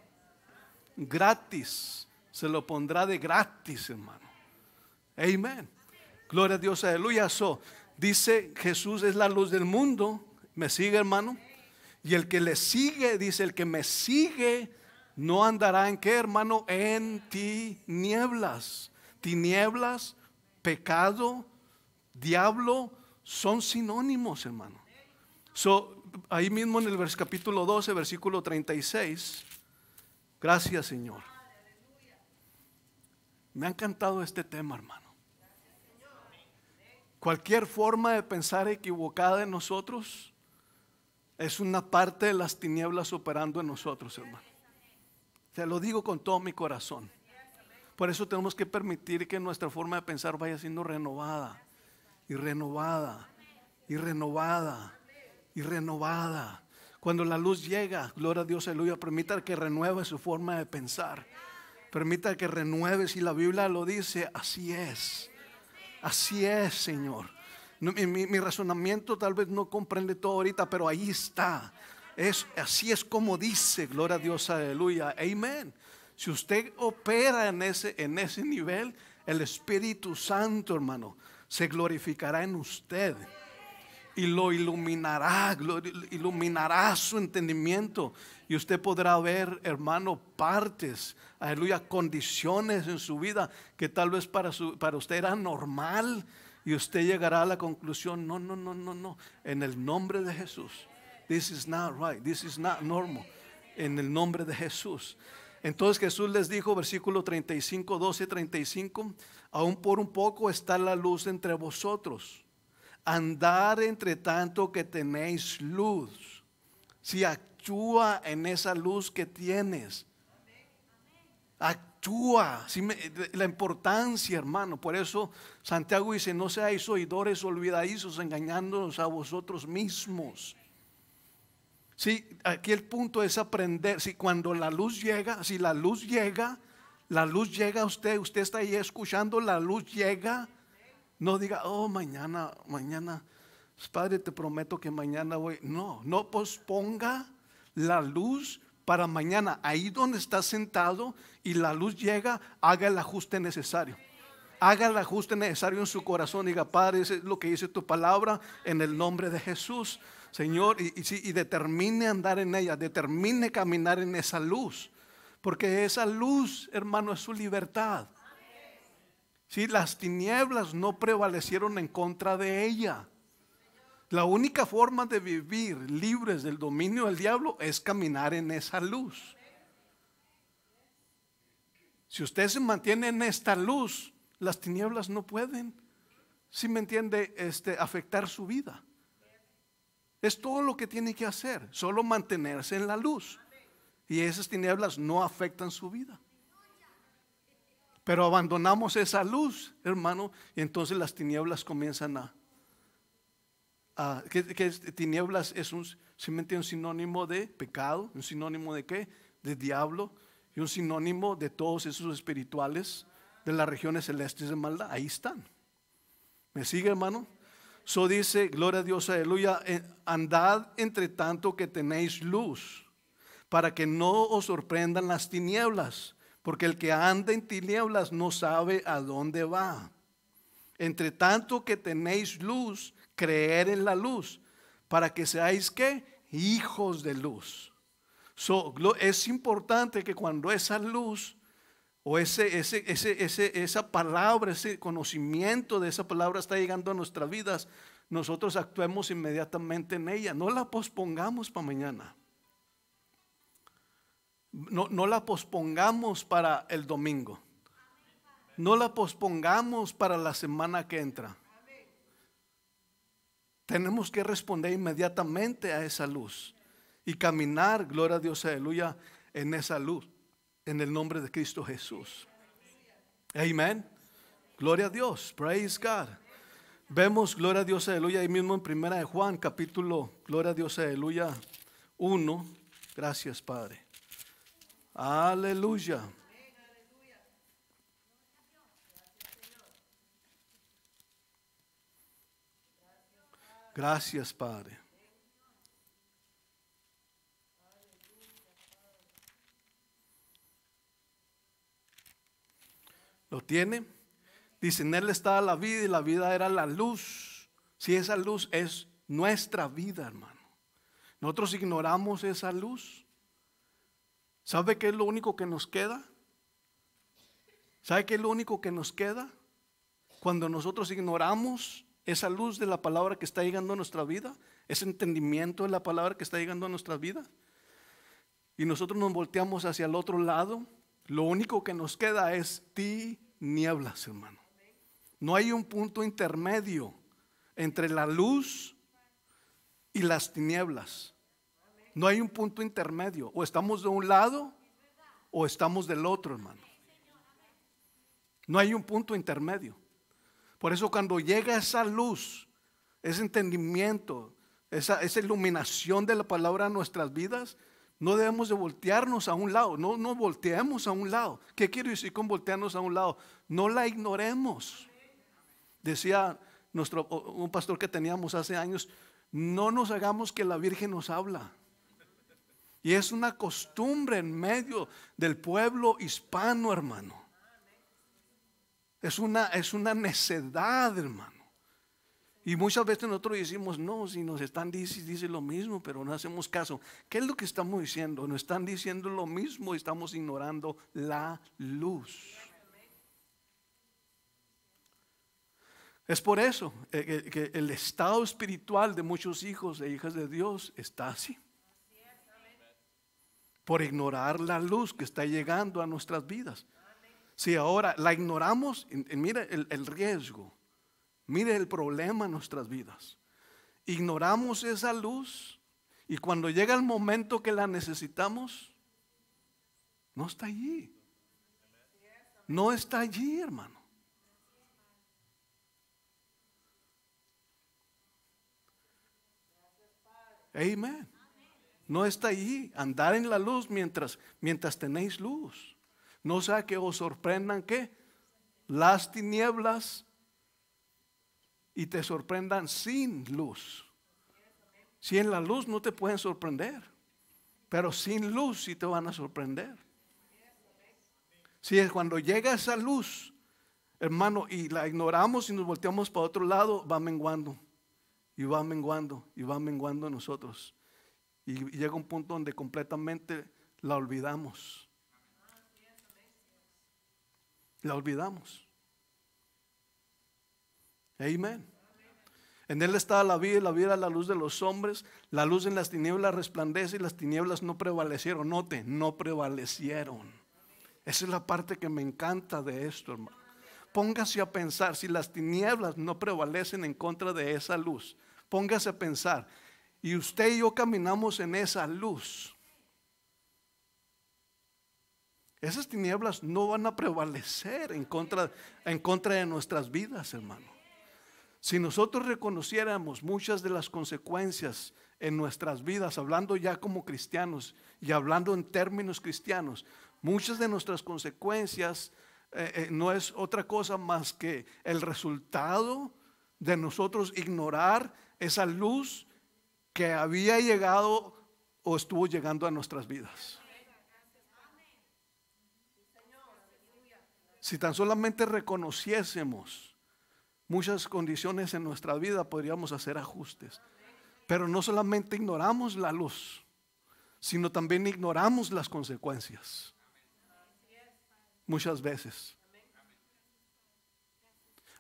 Gratis, se lo pondrá de gratis, hermano. Amén. Gloria a Dios, aleluya. So, dice Jesús es la luz del mundo. ¿Me sigue, hermano? Y el que le sigue, dice, el que me sigue, no andará en qué, hermano? En tinieblas. Tinieblas, pecado, diablo son sinónimos, hermano. ahí mismo en el capítulo 12, versículo 36. Gracias, Señor. Me ha encantado este tema, hermano. Cualquier forma de pensar equivocada en nosotros es una parte de las tinieblas operando en nosotros, hermano. Se lo digo con todo mi corazón. Por eso tenemos que permitir que nuestra forma de pensar vaya siendo renovada y renovada, y renovada, y renovada. Cuando la luz llega, gloria a Dios, aleluya, permita que renueve su forma de pensar. Permita que renueve, si la Biblia lo dice, así es. Así es, Señor. Mi, razonamiento tal vez no comprende todo ahorita, pero ahí está. Es, así es como dice, gloria a Dios, aleluya. Amén. Si usted opera en ese, en ese nivel, el Espíritu Santo, hermano, se glorificará en usted y lo iluminará, iluminará su entendimiento y usted podrá ver, hermano, partes, aleluya, condiciones en su vida que tal vez para, su, para usted era normal y usted llegará a la conclusión, no, no, no, no, no, en el nombre de Jesús. This is not right, this is not normal. En el nombre de Jesús. Entonces Jesús les dijo, versículo 35, 12, 35, aún por un poco está la luz entre vosotros. Andar entre tanto que tenéis luz. Si actúa en esa luz que tienes. Actúa. la importancia, hermano. Por eso Santiago dice, no seáis oidores olvidadizos engañándonos a vosotros mismos. Sí, aquí el punto es aprender. Si cuando la luz llega, si la luz llega, la luz llega a usted, usted está ahí escuchando, la luz llega. No diga, oh, mañana, mañana, pues, Padre, te prometo que mañana voy. No, no posponga la luz para mañana. Ahí donde está sentado y la luz llega, haga el ajuste necesario. Haga el ajuste necesario en su corazón. Diga, Padre, es lo que dice tu palabra en el nombre de Jesús. Señor, y, determine andar en ella, determine caminar en esa luz. Porque esa luz, hermano, es su libertad. Si las tinieblas no prevalecieron en contra de ella. La única forma de vivir libres del dominio del diablo es caminar en esa luz. Si usted se mantiene en esta luz, las tinieblas no pueden, si me entiende, este, afectar su vida. Es todo lo que tiene que hacer, solo mantenerse en la luz. Y esas tinieblas no afectan su vida. Pero abandonamos esa luz, hermano, y entonces las tinieblas comienzan a... a tinieblas es un, simplemente un sinónimo de pecado, un sinónimo de qué? De diablo, y un sinónimo de todos esos espirituales de las regiones celestes de maldad. Ahí están. ¿Me sigue, hermano? So dice, gloria a Dios, aleluya, eh, andad entre tanto que tenéis luz, para que no os sorprendan las tinieblas, porque el que anda en tinieblas no sabe a dónde va. Entre tanto que tenéis luz, creer en la luz, para que seáis qué? Hijos de luz. So, es importante que cuando esa luz o ese, ese, ese, esa palabra, ese conocimiento de esa palabra está llegando a nuestras vidas, nosotros actuemos inmediatamente en ella. No la pospongamos para mañana. No, no la pospongamos para el domingo. No la pospongamos para la semana que entra. Tenemos que responder inmediatamente a esa luz y caminar, gloria a Dios, aleluya, en esa luz en el nombre de Cristo Jesús. Amén. Gloria a Dios. Praise God. Vemos, gloria a Dios, aleluya, ahí mismo en primera de Juan, capítulo, gloria a Dios, aleluya, 1. Gracias, Padre. Aleluya. Gracias, Padre. ¿Lo tiene? Dice, en Él estaba la vida y la vida era la luz. Si esa luz es nuestra vida, hermano. Nosotros ignoramos esa luz. ¿Sabe qué es lo único que nos queda? ¿Sabe qué es lo único que nos queda? Cuando nosotros ignoramos esa luz de la palabra que está llegando a nuestra vida, ese entendimiento de la palabra que está llegando a nuestra vida, y nosotros nos volteamos hacia el otro lado lo único que nos queda es tinieblas, hermano. No hay un punto intermedio entre la luz y las tinieblas. No hay un punto intermedio. O estamos de un lado o estamos del otro, hermano. No hay un punto intermedio. Por eso cuando llega esa luz, ese entendimiento, esa, esa iluminación de la palabra a nuestras vidas, no debemos de voltearnos a un lado, no nos volteemos a un lado. ¿Qué quiero decir con voltearnos a un lado? No la ignoremos. Decía nuestro, un pastor que teníamos hace años, no nos hagamos que la Virgen nos habla. Y es una costumbre en medio del pueblo hispano, hermano. Es una, es una necedad, hermano. Y muchas veces nosotros decimos, no, si nos están diciendo lo mismo, pero no hacemos caso. ¿Qué es lo que estamos diciendo? Nos están diciendo lo mismo y estamos ignorando la luz. Es por eso eh, que el estado espiritual de muchos hijos e hijas de Dios está así. Por ignorar la luz que está llegando a nuestras vidas. Si ahora la ignoramos, mira el riesgo Mire el problema en nuestras vidas. Ignoramos esa luz y cuando llega el momento que la necesitamos, no está allí. No está allí, hermano. Amén. No está allí. Andar en la luz mientras, mientras tenéis luz. No sea que os sorprendan que las tinieblas y te sorprendan sin luz. Si en la luz no te pueden sorprender, pero sin luz sí te van a sorprender. Si es cuando llega esa luz, hermano, y la ignoramos y nos volteamos para otro lado, va menguando y va menguando y va menguando nosotros. Y llega un punto donde completamente la olvidamos. La olvidamos. Amén. En Él estaba la vida y la vida era la luz de los hombres. La luz en las tinieblas resplandece y las tinieblas no prevalecieron. Note, no prevalecieron. Esa es la parte que me encanta de esto, hermano. Póngase a pensar, si las tinieblas no prevalecen en contra de esa luz, póngase a pensar, y usted y yo caminamos en esa luz. Esas tinieblas no van a prevalecer en contra, en contra de nuestras vidas, hermano. Si nosotros reconociéramos muchas de las consecuencias en nuestras vidas, hablando ya como cristianos y hablando en términos cristianos, muchas de nuestras consecuencias eh, eh, no es otra cosa más que el resultado de nosotros ignorar esa luz que había llegado o estuvo llegando a nuestras vidas. Si tan solamente reconociésemos muchas condiciones en nuestra vida podríamos hacer ajustes. Pero no solamente ignoramos la luz, sino también ignoramos las consecuencias. Muchas veces.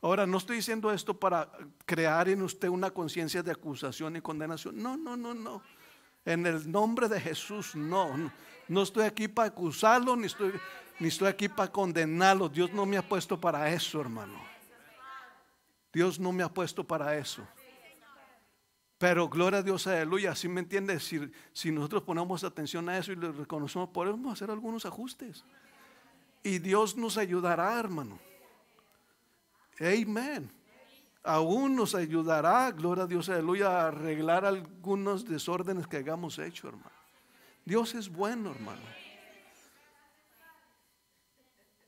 Ahora, no estoy diciendo esto para crear en usted una conciencia de acusación y condenación. No, no, no, no. En el nombre de Jesús, no. No, estoy aquí para acusarlo, ni estoy, ni estoy aquí para condenarlo. Dios no me ha puesto para eso, hermano. Dios no me ha puesto para eso. Pero gloria a Dios, aleluya. Si me entiendes, si, si, nosotros ponemos atención a eso y lo reconocemos, podemos hacer algunos ajustes. Y Dios nos ayudará, hermano. Amén. Aún nos ayudará, gloria a Dios, aleluya, a arreglar algunos desórdenes que hagamos hecho, hermano. Dios es bueno, hermano.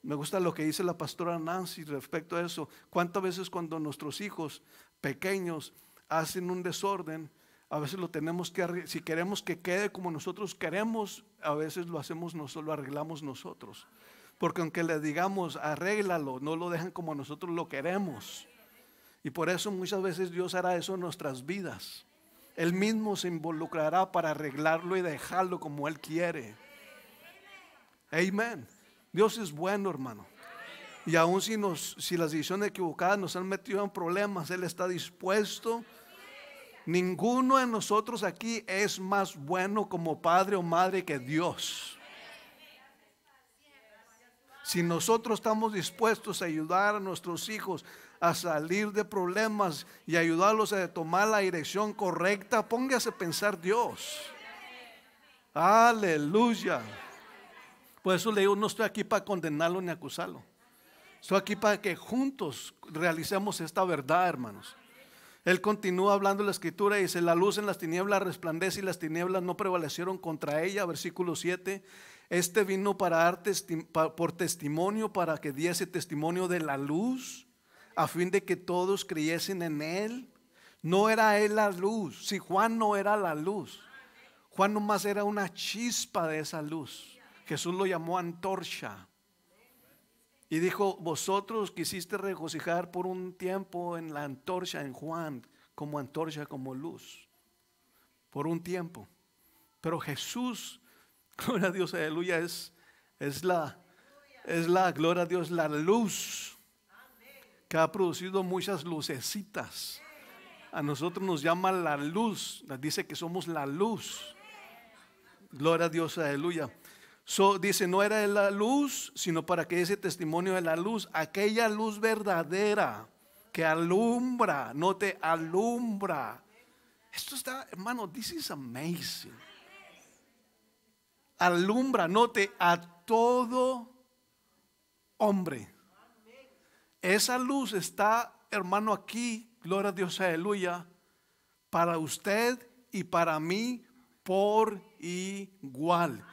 Me gusta lo que dice la pastora Nancy respecto a eso. ¿Cuántas veces cuando nuestros hijos pequeños hacen un desorden, a veces lo tenemos que, si queremos que quede como nosotros queremos, a veces lo hacemos nosotros, lo arreglamos nosotros. Porque aunque le digamos, arréglalo, no lo dejan como nosotros lo queremos. Y por eso muchas veces Dios hará eso en nuestras vidas. Él mismo se involucrará para arreglarlo y dejarlo como Él quiere. Amén. Dios es bueno, hermano. Y aun si, si las decisiones equivocadas nos han metido en problemas, Él está dispuesto. Ninguno de nosotros aquí es más bueno como padre o madre que Dios. Si nosotros estamos dispuestos a ayudar a nuestros hijos a salir de problemas y ayudarlos a tomar la dirección correcta, póngase a pensar Dios. Aleluya. Por eso le digo, no estoy aquí para condenarlo ni acusarlo. Estoy aquí para que juntos realicemos esta verdad, hermanos. Él continúa hablando la escritura y dice, la luz en las tinieblas resplandece y las tinieblas no prevalecieron contra ella. Versículo 7, este vino para dar por testimonio, para que diese testimonio de la luz, a fin de que todos creyesen en él. No era él la luz, si Juan no era la luz, Juan nomás era una chispa de esa luz. Jesús lo llamó antorcha. Y dijo, vosotros quisiste regocijar por un tiempo en la antorcha, en Juan, como antorcha, como luz, por un tiempo. Pero Jesús, gloria a Dios, aleluya, es, es, la, es la, gloria a Dios, la luz que ha producido muchas lucecitas. A nosotros nos llama la luz, dice que somos la luz. Gloria a Dios, aleluya dice, no era la luz, sino para que ese testimonio de la luz, aquella luz verdadera que alumbra, no te alumbra. Esto está, hermano, this is amazing. Alumbra, note, a todo hombre. Esa luz está, hermano, aquí, gloria a Dios, aleluya, para usted y para mí por igual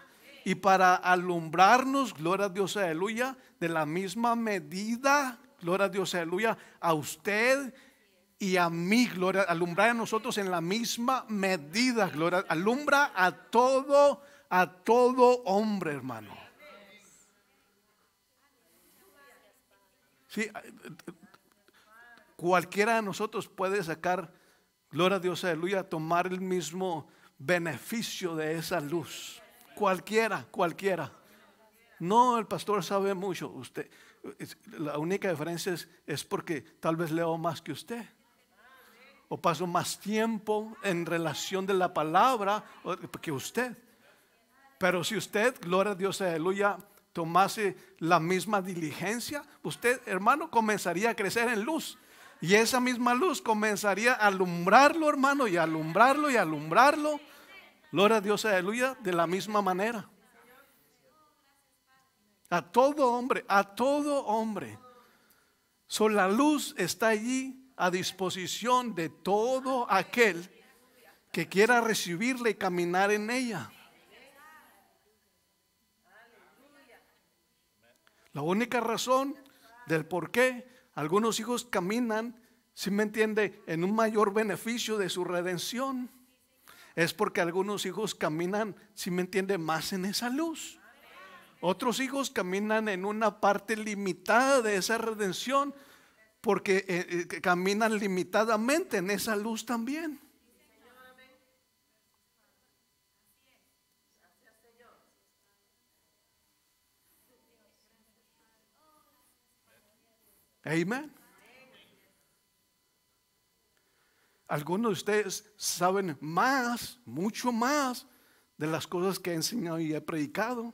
y para alumbrarnos, gloria a Dios, aleluya, de la misma medida, gloria a Dios, aleluya, a usted y a mí, gloria, alumbrar a nosotros en la misma medida, gloria, alumbra a todo, a todo hombre, hermano. Sí, cualquiera de nosotros puede sacar, gloria a Dios, aleluya, tomar el mismo beneficio de esa luz cualquiera, cualquiera. No, el pastor sabe mucho. Usted, la única diferencia es, porque tal vez leo más que usted. O paso más tiempo en relación de la palabra que usted. Pero si usted, gloria a Dios, aleluya, tomase la misma diligencia, usted, hermano, comenzaría a crecer en luz. Y esa misma luz comenzaría a alumbrarlo, hermano, y alumbrarlo y alumbrarlo. Gloria a Dios, aleluya, de la misma manera. A todo hombre, a todo hombre. So, la luz está allí a disposición de todo aquel que quiera recibirle y caminar en ella. La única razón del por qué algunos hijos caminan, si me entiende, en un mayor beneficio de su redención es porque algunos hijos caminan, si me entiende, más en esa luz. Otros hijos caminan en una parte limitada de esa redención porque eh, eh, caminan limitadamente en esa luz también. Amén. Algunos de ustedes saben más, mucho más de las cosas que he enseñado y he predicado.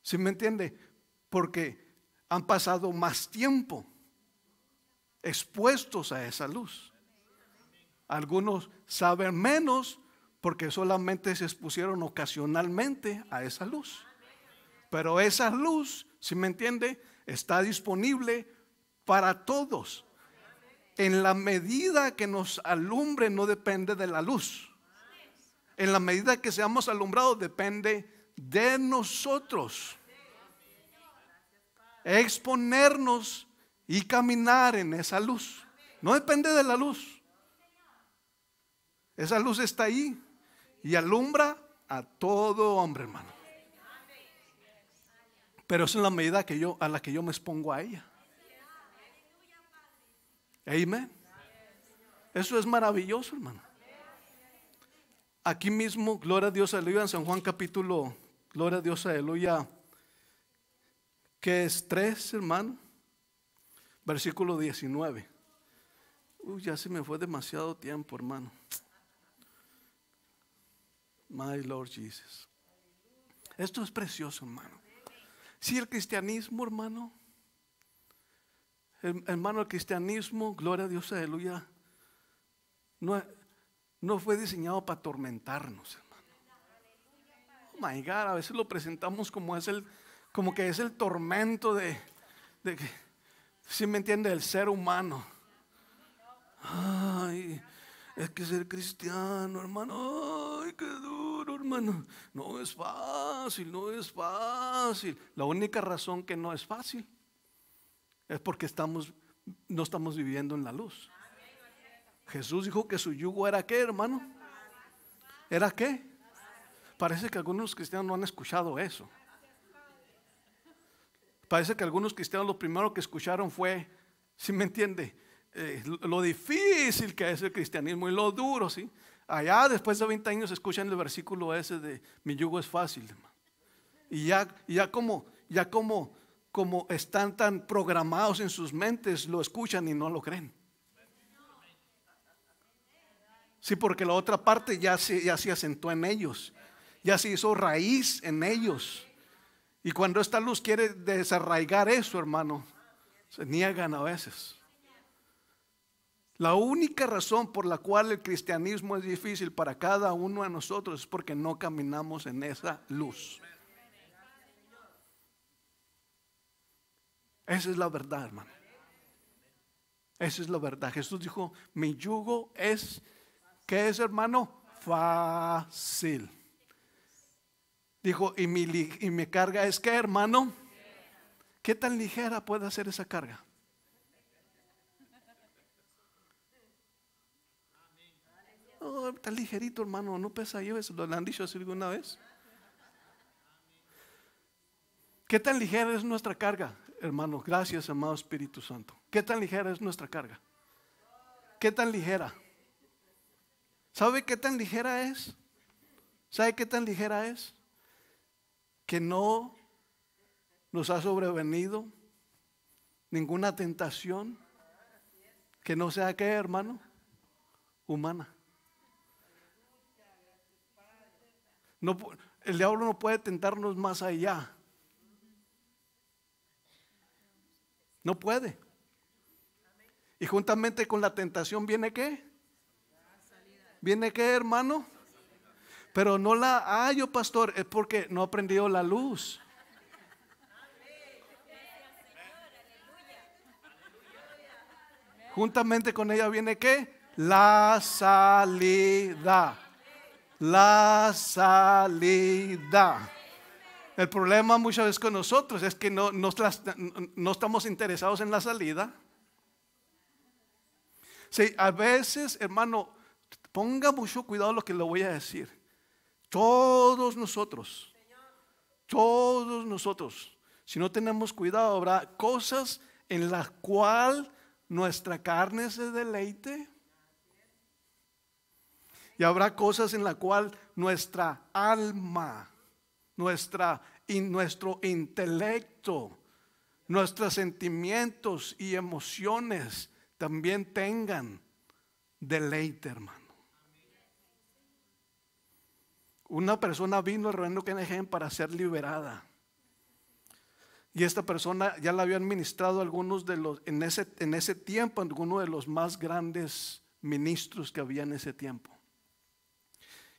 ¿Sí me entiende? Porque han pasado más tiempo expuestos a esa luz. Algunos saben menos porque solamente se expusieron ocasionalmente a esa luz. Pero esa luz, si me entiende, está disponible para todos en la medida que nos alumbre no depende de la luz. En la medida que seamos alumbrados depende de nosotros. Exponernos y caminar en esa luz. No depende de la luz. Esa luz está ahí y alumbra a todo hombre, hermano. Pero es en la medida que yo, a la que yo me expongo a ella. Amén. Eso es maravilloso, hermano. Aquí mismo, gloria a Dios, aleluya, en San Juan capítulo, gloria a Dios, aleluya, que es tres, hermano, versículo 19. Uy, ya se me fue demasiado tiempo, hermano. My Lord Jesus. Esto es precioso, hermano. Si el cristianismo, hermano, Hermano, el cristianismo, gloria a Dios, aleluya, no, fue diseñado para atormentarnos, hermano. Oh my God, a veces lo presentamos como es el, como que es el tormento de, de si me entiende, el ser humano. Ay, es que ser cristiano, hermano, ay, qué duro, hermano. No es fácil, no es fácil. La única razón que no es fácil es porque estamos, no estamos viviendo en la luz. Jesús dijo que su yugo era qué, hermano. ¿Era qué? Parece que algunos cristianos no han escuchado eso. Parece que algunos cristianos lo primero que escucharon fue, si me entiende, eh, lo difícil que es el cristianismo y lo duro, ¿sí? Allá después de 20 años escuchan el versículo ese de mi yugo es fácil. Y ya, y ya como, ya como como están tan programados en sus mentes, lo escuchan y no lo creen. Sí, porque la otra parte ya se, ya se asentó en ellos, ya se hizo raíz en ellos. Y cuando esta luz quiere desarraigar eso, hermano, se niegan a veces. La única razón por la cual el cristianismo es difícil para cada uno de nosotros es porque no caminamos en esa luz. Esa es la verdad, hermano. Esa es la verdad. Jesús dijo, mi yugo es, ¿qué es, hermano? Fácil. Dijo, y mi, y carga es, ¿qué, hermano? ¿Qué tan ligera puede ser esa carga? Oh, está ligerito, hermano, no pesa yo eso. ¿Lo han dicho así alguna vez? ¿Qué tan ligera es nuestra carga? hermanos. Gracias, amado Espíritu Santo. ¿Qué tan ligera es nuestra carga? ¿Qué tan ligera? ¿Sabe qué tan ligera es? ¿Sabe qué tan ligera es? Que no nos ha sobrevenido ninguna tentación que no sea que, hermano, humana. No, el diablo no puede tentarnos más allá No puede. Y juntamente con la tentación viene qué? ¿Viene qué, hermano? Pero no la hallo, oh, pastor, es porque no ha aprendido la luz. Juntamente con ella viene qué? La salida. La salida. El problema muchas veces con nosotros es que no, estamos interesados en la salida. Sí, a veces, hermano, ponga mucho cuidado lo que le voy a decir. Todos nosotros, todos nosotros, si no tenemos cuidado, habrá cosas en las cuales nuestra carne se deleite. Y habrá cosas en las cuales nuestra alma nuestra, y nuestro intelecto, nuestros sentimientos y emociones también tengan deleite, hermano. Una persona vino al reino KNG para ser liberada. Y esta persona ya la había administrado algunos de los, en ese, en ese tiempo, algunos de los más grandes ministros que había en ese tiempo.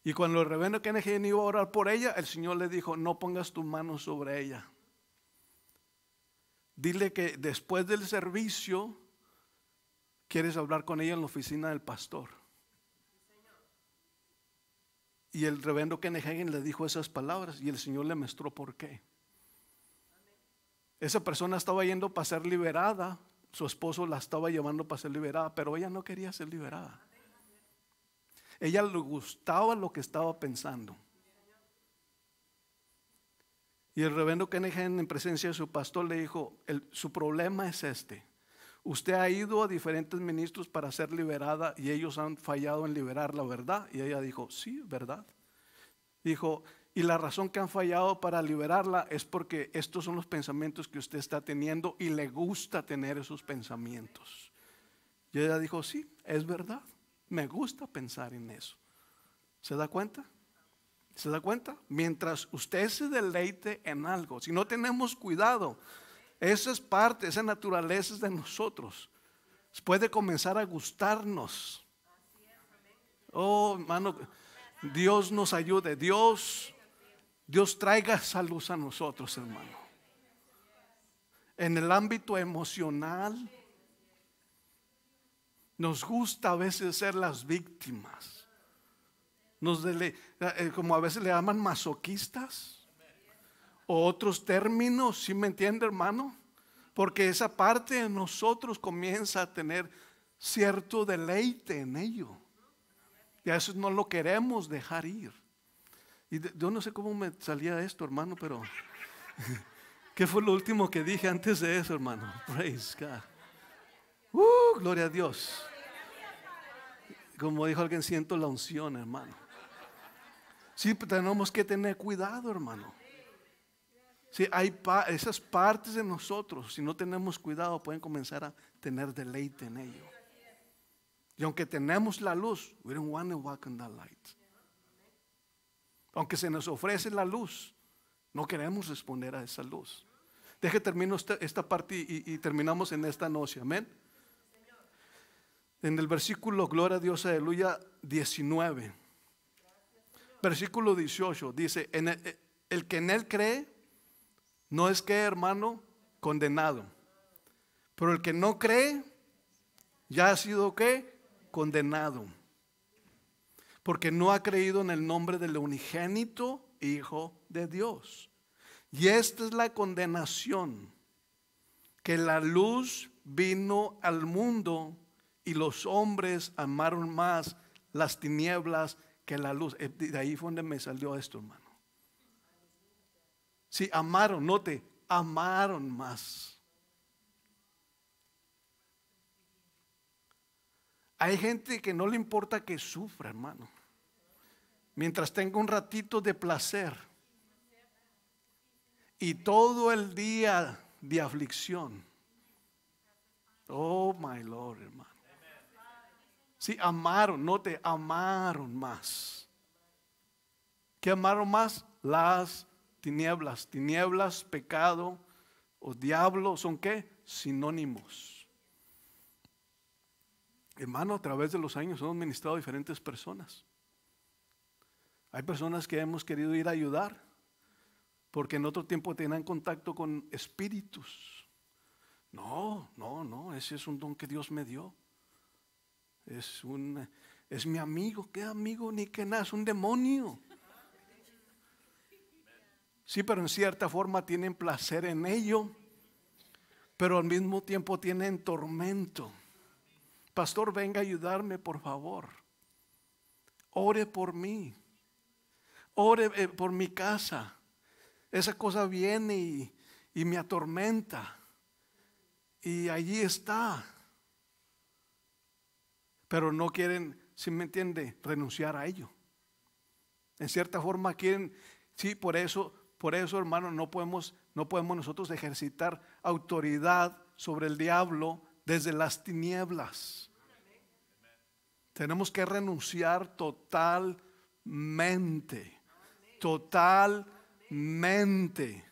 Y cuando el reverendo Kennedy iba a orar por ella, el Señor le dijo, no pongas tu mano sobre ella. Dile que después del servicio quieres hablar con ella en la oficina del pastor. Y el reverendo Kennedy le dijo esas palabras y el Señor le mostró por qué. Esa persona estaba yendo para ser liberada, su esposo la estaba llevando para ser liberada, pero ella no quería ser liberada. Ella le gustaba lo que estaba pensando. Y el reverendo Kennedy en presencia de su pastor le dijo, su problema es este. Usted ha ido a diferentes ministros para ser liberada y ellos han fallado en liberar la verdad. Y ella dijo, sí, verdad. Dijo, y la razón que han fallado para liberarla es porque estos son los pensamientos que usted está teniendo y le gusta tener esos pensamientos. Y ella dijo, sí, es verdad. Me gusta pensar en eso. ¿Se da cuenta? ¿Se da cuenta? Mientras usted se deleite en algo, si no tenemos cuidado, esa es parte, esa naturaleza de nosotros. Puede comenzar a gustarnos. Oh, hermano, Dios nos ayude. Dios, Dios traiga salud a nosotros, hermano. En el ámbito emocional, nos gusta a veces ser las víctimas. Nos dele, eh, eh, como a veces le llaman masoquistas o otros términos, ¿sí me entiende, hermano? Porque esa parte de nosotros comienza a tener cierto deleite en ello. Y a eso no lo queremos dejar ir. Y yo no sé cómo me salía esto, hermano, pero ¿qué fue lo último que dije antes de eso, hermano? Praise God. Uh, gloria a Dios. Como dijo alguien, siento la unción, hermano. Sí, tenemos que tener cuidado, hermano. Si hay esas partes de nosotros, si no tenemos cuidado, pueden comenzar a tener deleite en ello. Y aunque tenemos la luz, we don't want to walk in that light. Aunque se nos ofrece la luz, no queremos responder a esa luz. Deje termino esta, esta parte y, y terminamos en esta noche. Amén en el versículo, gloria a Dios, aleluya, 19. Versículo 18 dice, en el, que en él cree, no es que hermano condenado, pero el que no cree, ya ha sido que condenado, porque no ha creído en el nombre del unigénito Hijo de Dios. Y esta es la condenación, que la luz vino al mundo y los hombres amaron más las tinieblas que la luz. Eh, de ahí fue donde me salió esto, hermano. Sí, amaron, note, amaron más. Hay gente que no le importa que sufra, hermano. Mientras tenga un ratito de placer. Y todo el día de aflicción. Oh, my Lord, hermano. Sí, amaron, no te amaron más. ¿Qué amaron más? Las tinieblas. Tinieblas, pecado o diablo son qué? Sinónimos. Hermano, a través de los años hemos ministrado a diferentes personas. Hay personas que hemos querido ir a ayudar porque en otro tiempo tenían contacto con espíritus. No, no, no, ese es un don que Dios me dio. Es, un, es mi amigo. ¿Qué amigo? Ni que nada. Es un demonio. Sí, pero en cierta forma tienen placer en ello, pero al mismo tiempo tienen tormento. Pastor, venga a ayudarme, por favor. Ore por mí. Ore eh, por mi casa. Esa cosa viene y, y me atormenta. Y allí está pero no quieren, si me entiende, renunciar a ello. En cierta forma quieren, sí, por eso, por eso, hermano, no podemos, no podemos nosotros ejercitar autoridad sobre el diablo desde las tinieblas. Tenemos que renunciar totalmente, totalmente.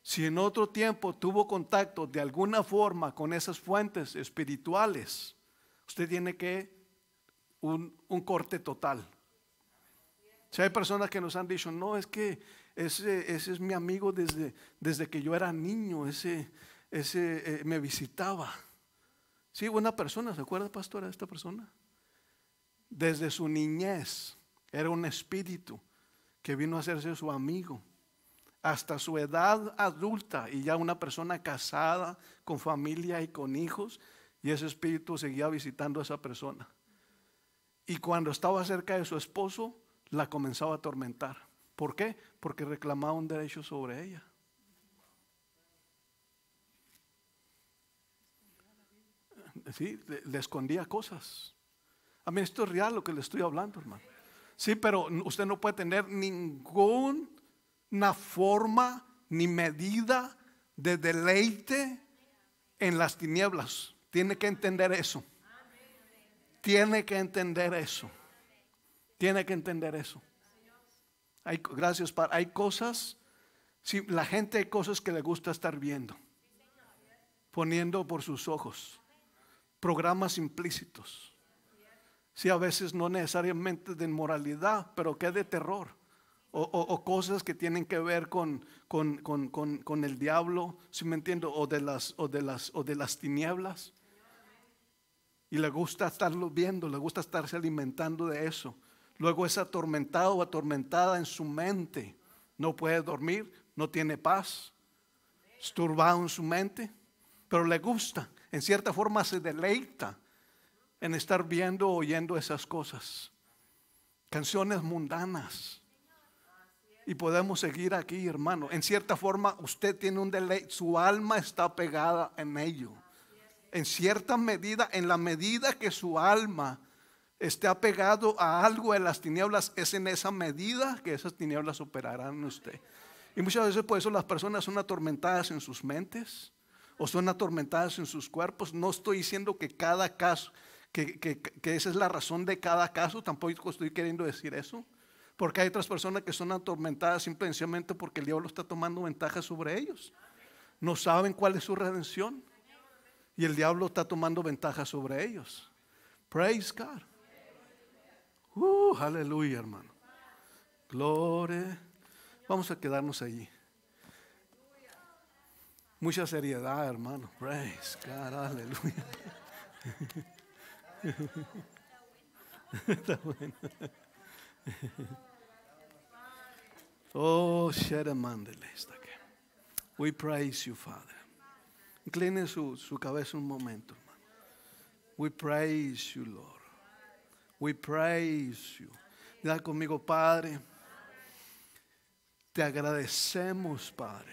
Si en otro tiempo tuvo contacto de alguna forma con esas fuentes espirituales, Usted tiene que un, un corte total. Si hay personas que nos han dicho, no, es que ese, es mi amigo desde, desde que yo era niño, ese, ese eh, me visitaba. Sí, una persona, ¿se acuerda, pastora, de esta persona? Desde su niñez era un espíritu que vino a hacerse su amigo. Hasta su edad adulta y ya una persona casada, con familia y con hijos, y ese espíritu seguía visitando a esa persona. Y cuando estaba cerca de su esposo, la comenzaba a atormentar. ¿Por qué? Porque reclamaba un derecho sobre ella. Sí, le, le escondía cosas. A mí esto es real lo que le estoy hablando, hermano. Sí, pero usted no puede tener ninguna forma ni medida de deleite en las tinieblas. Tiene que entender eso. Tiene que entender eso. Tiene que entender eso. Hay, gracias, para, Hay cosas, si la gente hay cosas que le gusta estar viendo, poniendo por sus ojos, programas implícitos. Si a veces no necesariamente de inmoralidad, pero que de terror. O, cosas que tienen que ver con, con, el diablo, si me entiendo, o de, las, o, de las, o de las tinieblas. Y le gusta estarlo viendo, le gusta estarse alimentando de eso. Luego es atormentado o atormentada en su mente. No puede dormir, no tiene paz, Esturbado en su mente, pero le gusta. En cierta forma se deleita en estar viendo o oyendo esas cosas. Canciones mundanas. Y podemos seguir aquí, hermano. En cierta forma, usted tiene un deleite, su alma está pegada en ello en cierta medida, en la medida que su alma esté apegado a algo en las tinieblas, es en esa medida que esas tinieblas operarán en usted. Y muchas veces por eso las personas son atormentadas en sus mentes o son atormentadas en sus cuerpos. No estoy diciendo que cada caso, que, esa es la razón de cada caso, tampoco estoy queriendo decir eso. Porque hay otras personas que son atormentadas simplemente porque el diablo está tomando ventaja sobre ellos. No saben cuál es su redención y el diablo está tomando ventaja sobre ellos. Praise God. Uh, aleluya, hermano. Gloria. Vamos a quedarnos allí. Mucha seriedad, hermano. Praise God. Aleluya. Está bueno. Oh, Mandele. We praise you, Father. Incline su, cabeza un momento, We praise you, Lord. We praise you. Da conmigo, Padre. Te agradecemos, Padre,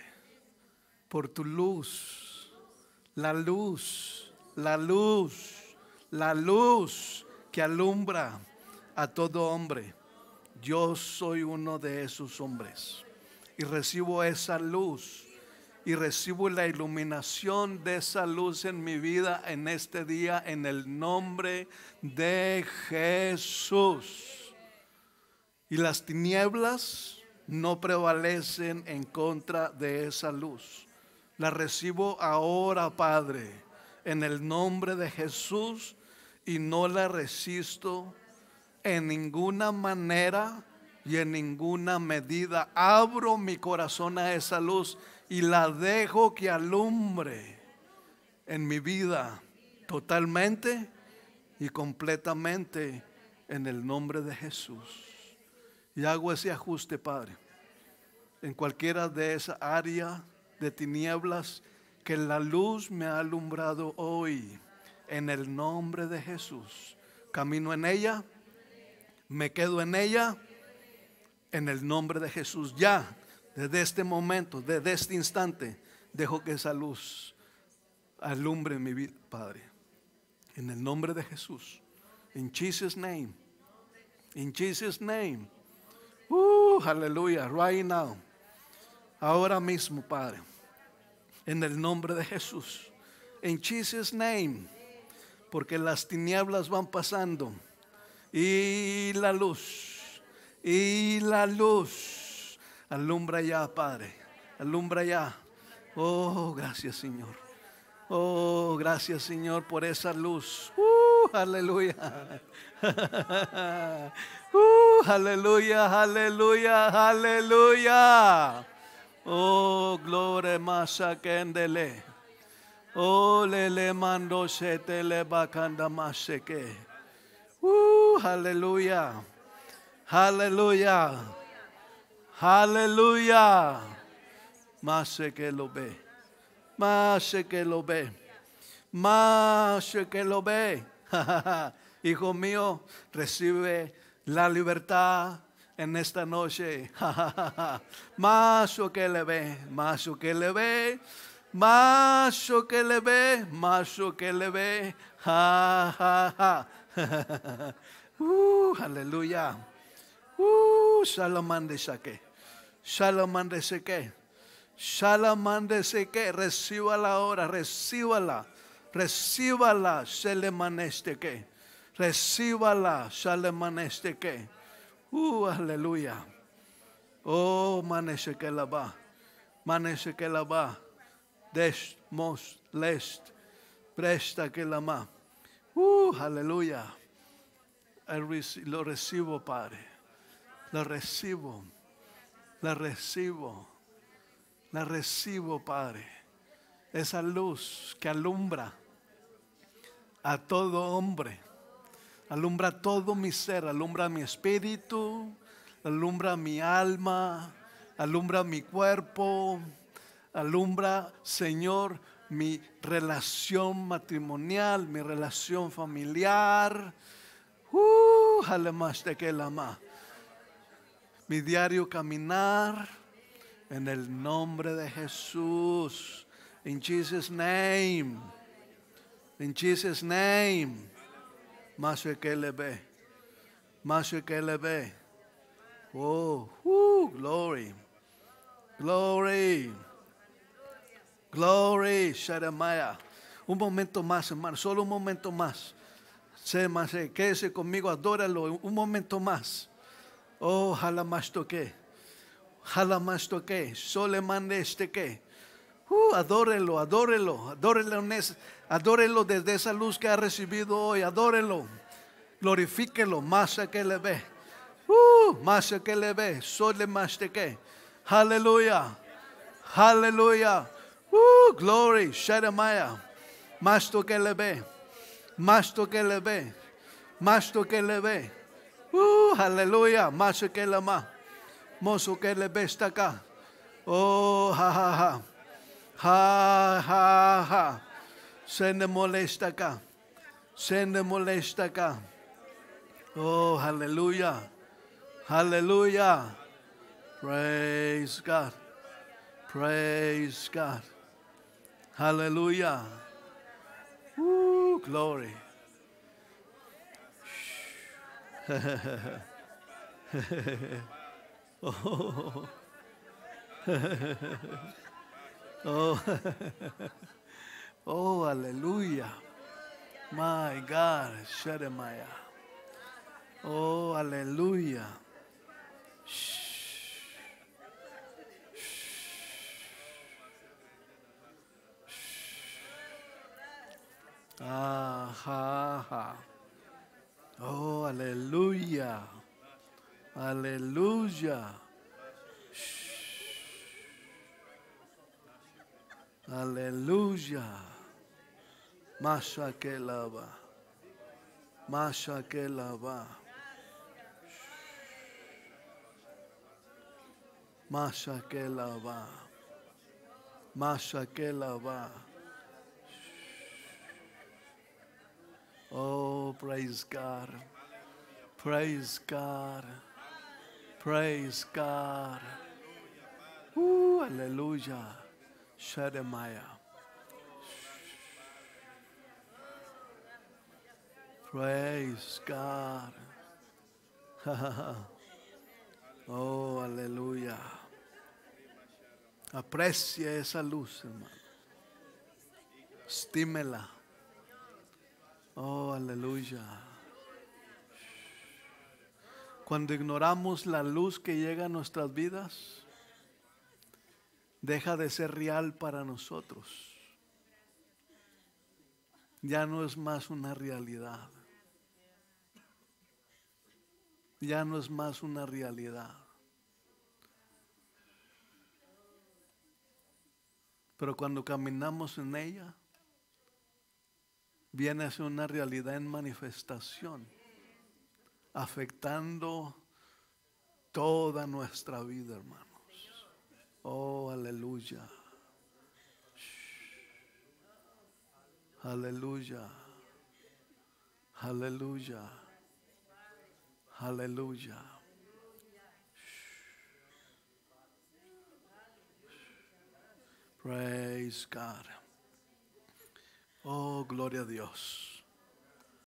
por tu luz, la luz, la luz, la luz que alumbra a todo hombre. Yo soy uno de esos hombres y recibo esa luz y recibo la iluminación de esa luz en mi vida en este día en el nombre de Jesús. Y las tinieblas no prevalecen en contra de esa luz. La recibo ahora, Padre, en el nombre de Jesús y no la resisto en ninguna manera y en ninguna medida. Abro mi corazón a esa luz y la dejo que alumbre en mi vida totalmente y completamente en el nombre de Jesús. Y hago ese ajuste, Padre, en cualquiera de esa área de tinieblas que la luz me ha alumbrado hoy, en el nombre de Jesús. Camino en ella, me quedo en ella, en el nombre de Jesús. Ya, desde este momento, desde este instante, dejo que esa luz alumbre mi vida, Padre. En el nombre de Jesús. In Jesus' name. In Jesus' name. Uh, aleluya. Right now. Ahora mismo, Padre. En el nombre de Jesús. En Jesus' name. Porque las tinieblas van pasando. Y la luz. Y la luz Alumbra ya, Padre. Alumbra ya. Oh, gracias, Señor. Oh, gracias, Señor, por esa luz. Uh, aleluya. Uh, aleluya, aleluya, aleluya. Oh, gloria más a endele. Oh, le le mando se te le más que. Uh, aleluya. Aleluya. Aleluya. Más sé que lo ve. Más sé que lo ve. Más que lo ve. Hijo mío, recibe la libertad en esta noche. Más que le ve. Más que le ve. Más que le ve. Más que le ve. Uh, aleluya. Uh, Salomán de Shalom la Shalom reciba Recibala ahora, Recibala. Recíbala, Shalom que Recíbala, Shalom que Uh, aleluya. Oh, manece que la va. Manece que la va. Desmos lest. Presta que la ma. Uh, aleluya. Lo recibo, Padre. Lo recibo. La recibo. La recibo, Padre. Esa luz que alumbra a todo hombre. Alumbra todo mi ser, alumbra mi espíritu, alumbra mi alma, alumbra mi cuerpo, alumbra, Señor, mi relación matrimonial, mi relación familiar. Uh, más de que la más mi diario caminar en el nombre de Jesús. In Jesus name. In Jesus name. Más que le ve. Más que le ve. Oh, glory. Glory. Glory, Sharamaya. Un momento más, hermano. Solo un momento más. Sé más, quédese conmigo, adóralo. Un momento más. Oh, halama shtoke, Sole mande este que. Uh, adórelo, adórelo, adórelo, desde esa luz que ha recibido hoy, adórelo, glorifíquelo, más que le ve, uh, más que le ve, sole más que, aleluya, aleluya, uh, glory, Shadamaya, más que le ve, más toque le ve, más toque le ve. Woo, hallelujah. Masukelama. Mosukele bestaka. Oh, ha ha ha. Ha ha ha. Sende molestaka. Sende molestaka. Oh, hallelujah. Hallelujah. Praise God. Praise God. Hallelujah. Woo, glory oh. oh. oh, hallelujah. My God, Shadamaya. Oh, hallelujah. Aleluya. Aleluya. Masha que lava. Masha que lava. Masha que lava. Masha que lava. Oh, praise God. Praise God. Praise God. Ooh, hallelujah. Shademaya. Praise God. oh, Alleluia! Aprecia esa luz, hermano. Stimela! Oh, Alleluia! Cuando ignoramos la luz que llega a nuestras vidas, deja de ser real para nosotros. Ya no es más una realidad. Ya no es más una realidad. Pero cuando caminamos en ella, viene a ser una realidad en manifestación afectando toda nuestra vida, hermanos. Oh, aleluya. Aleluya. Aleluya. Aleluya. Praise God. Oh, gloria a Dios.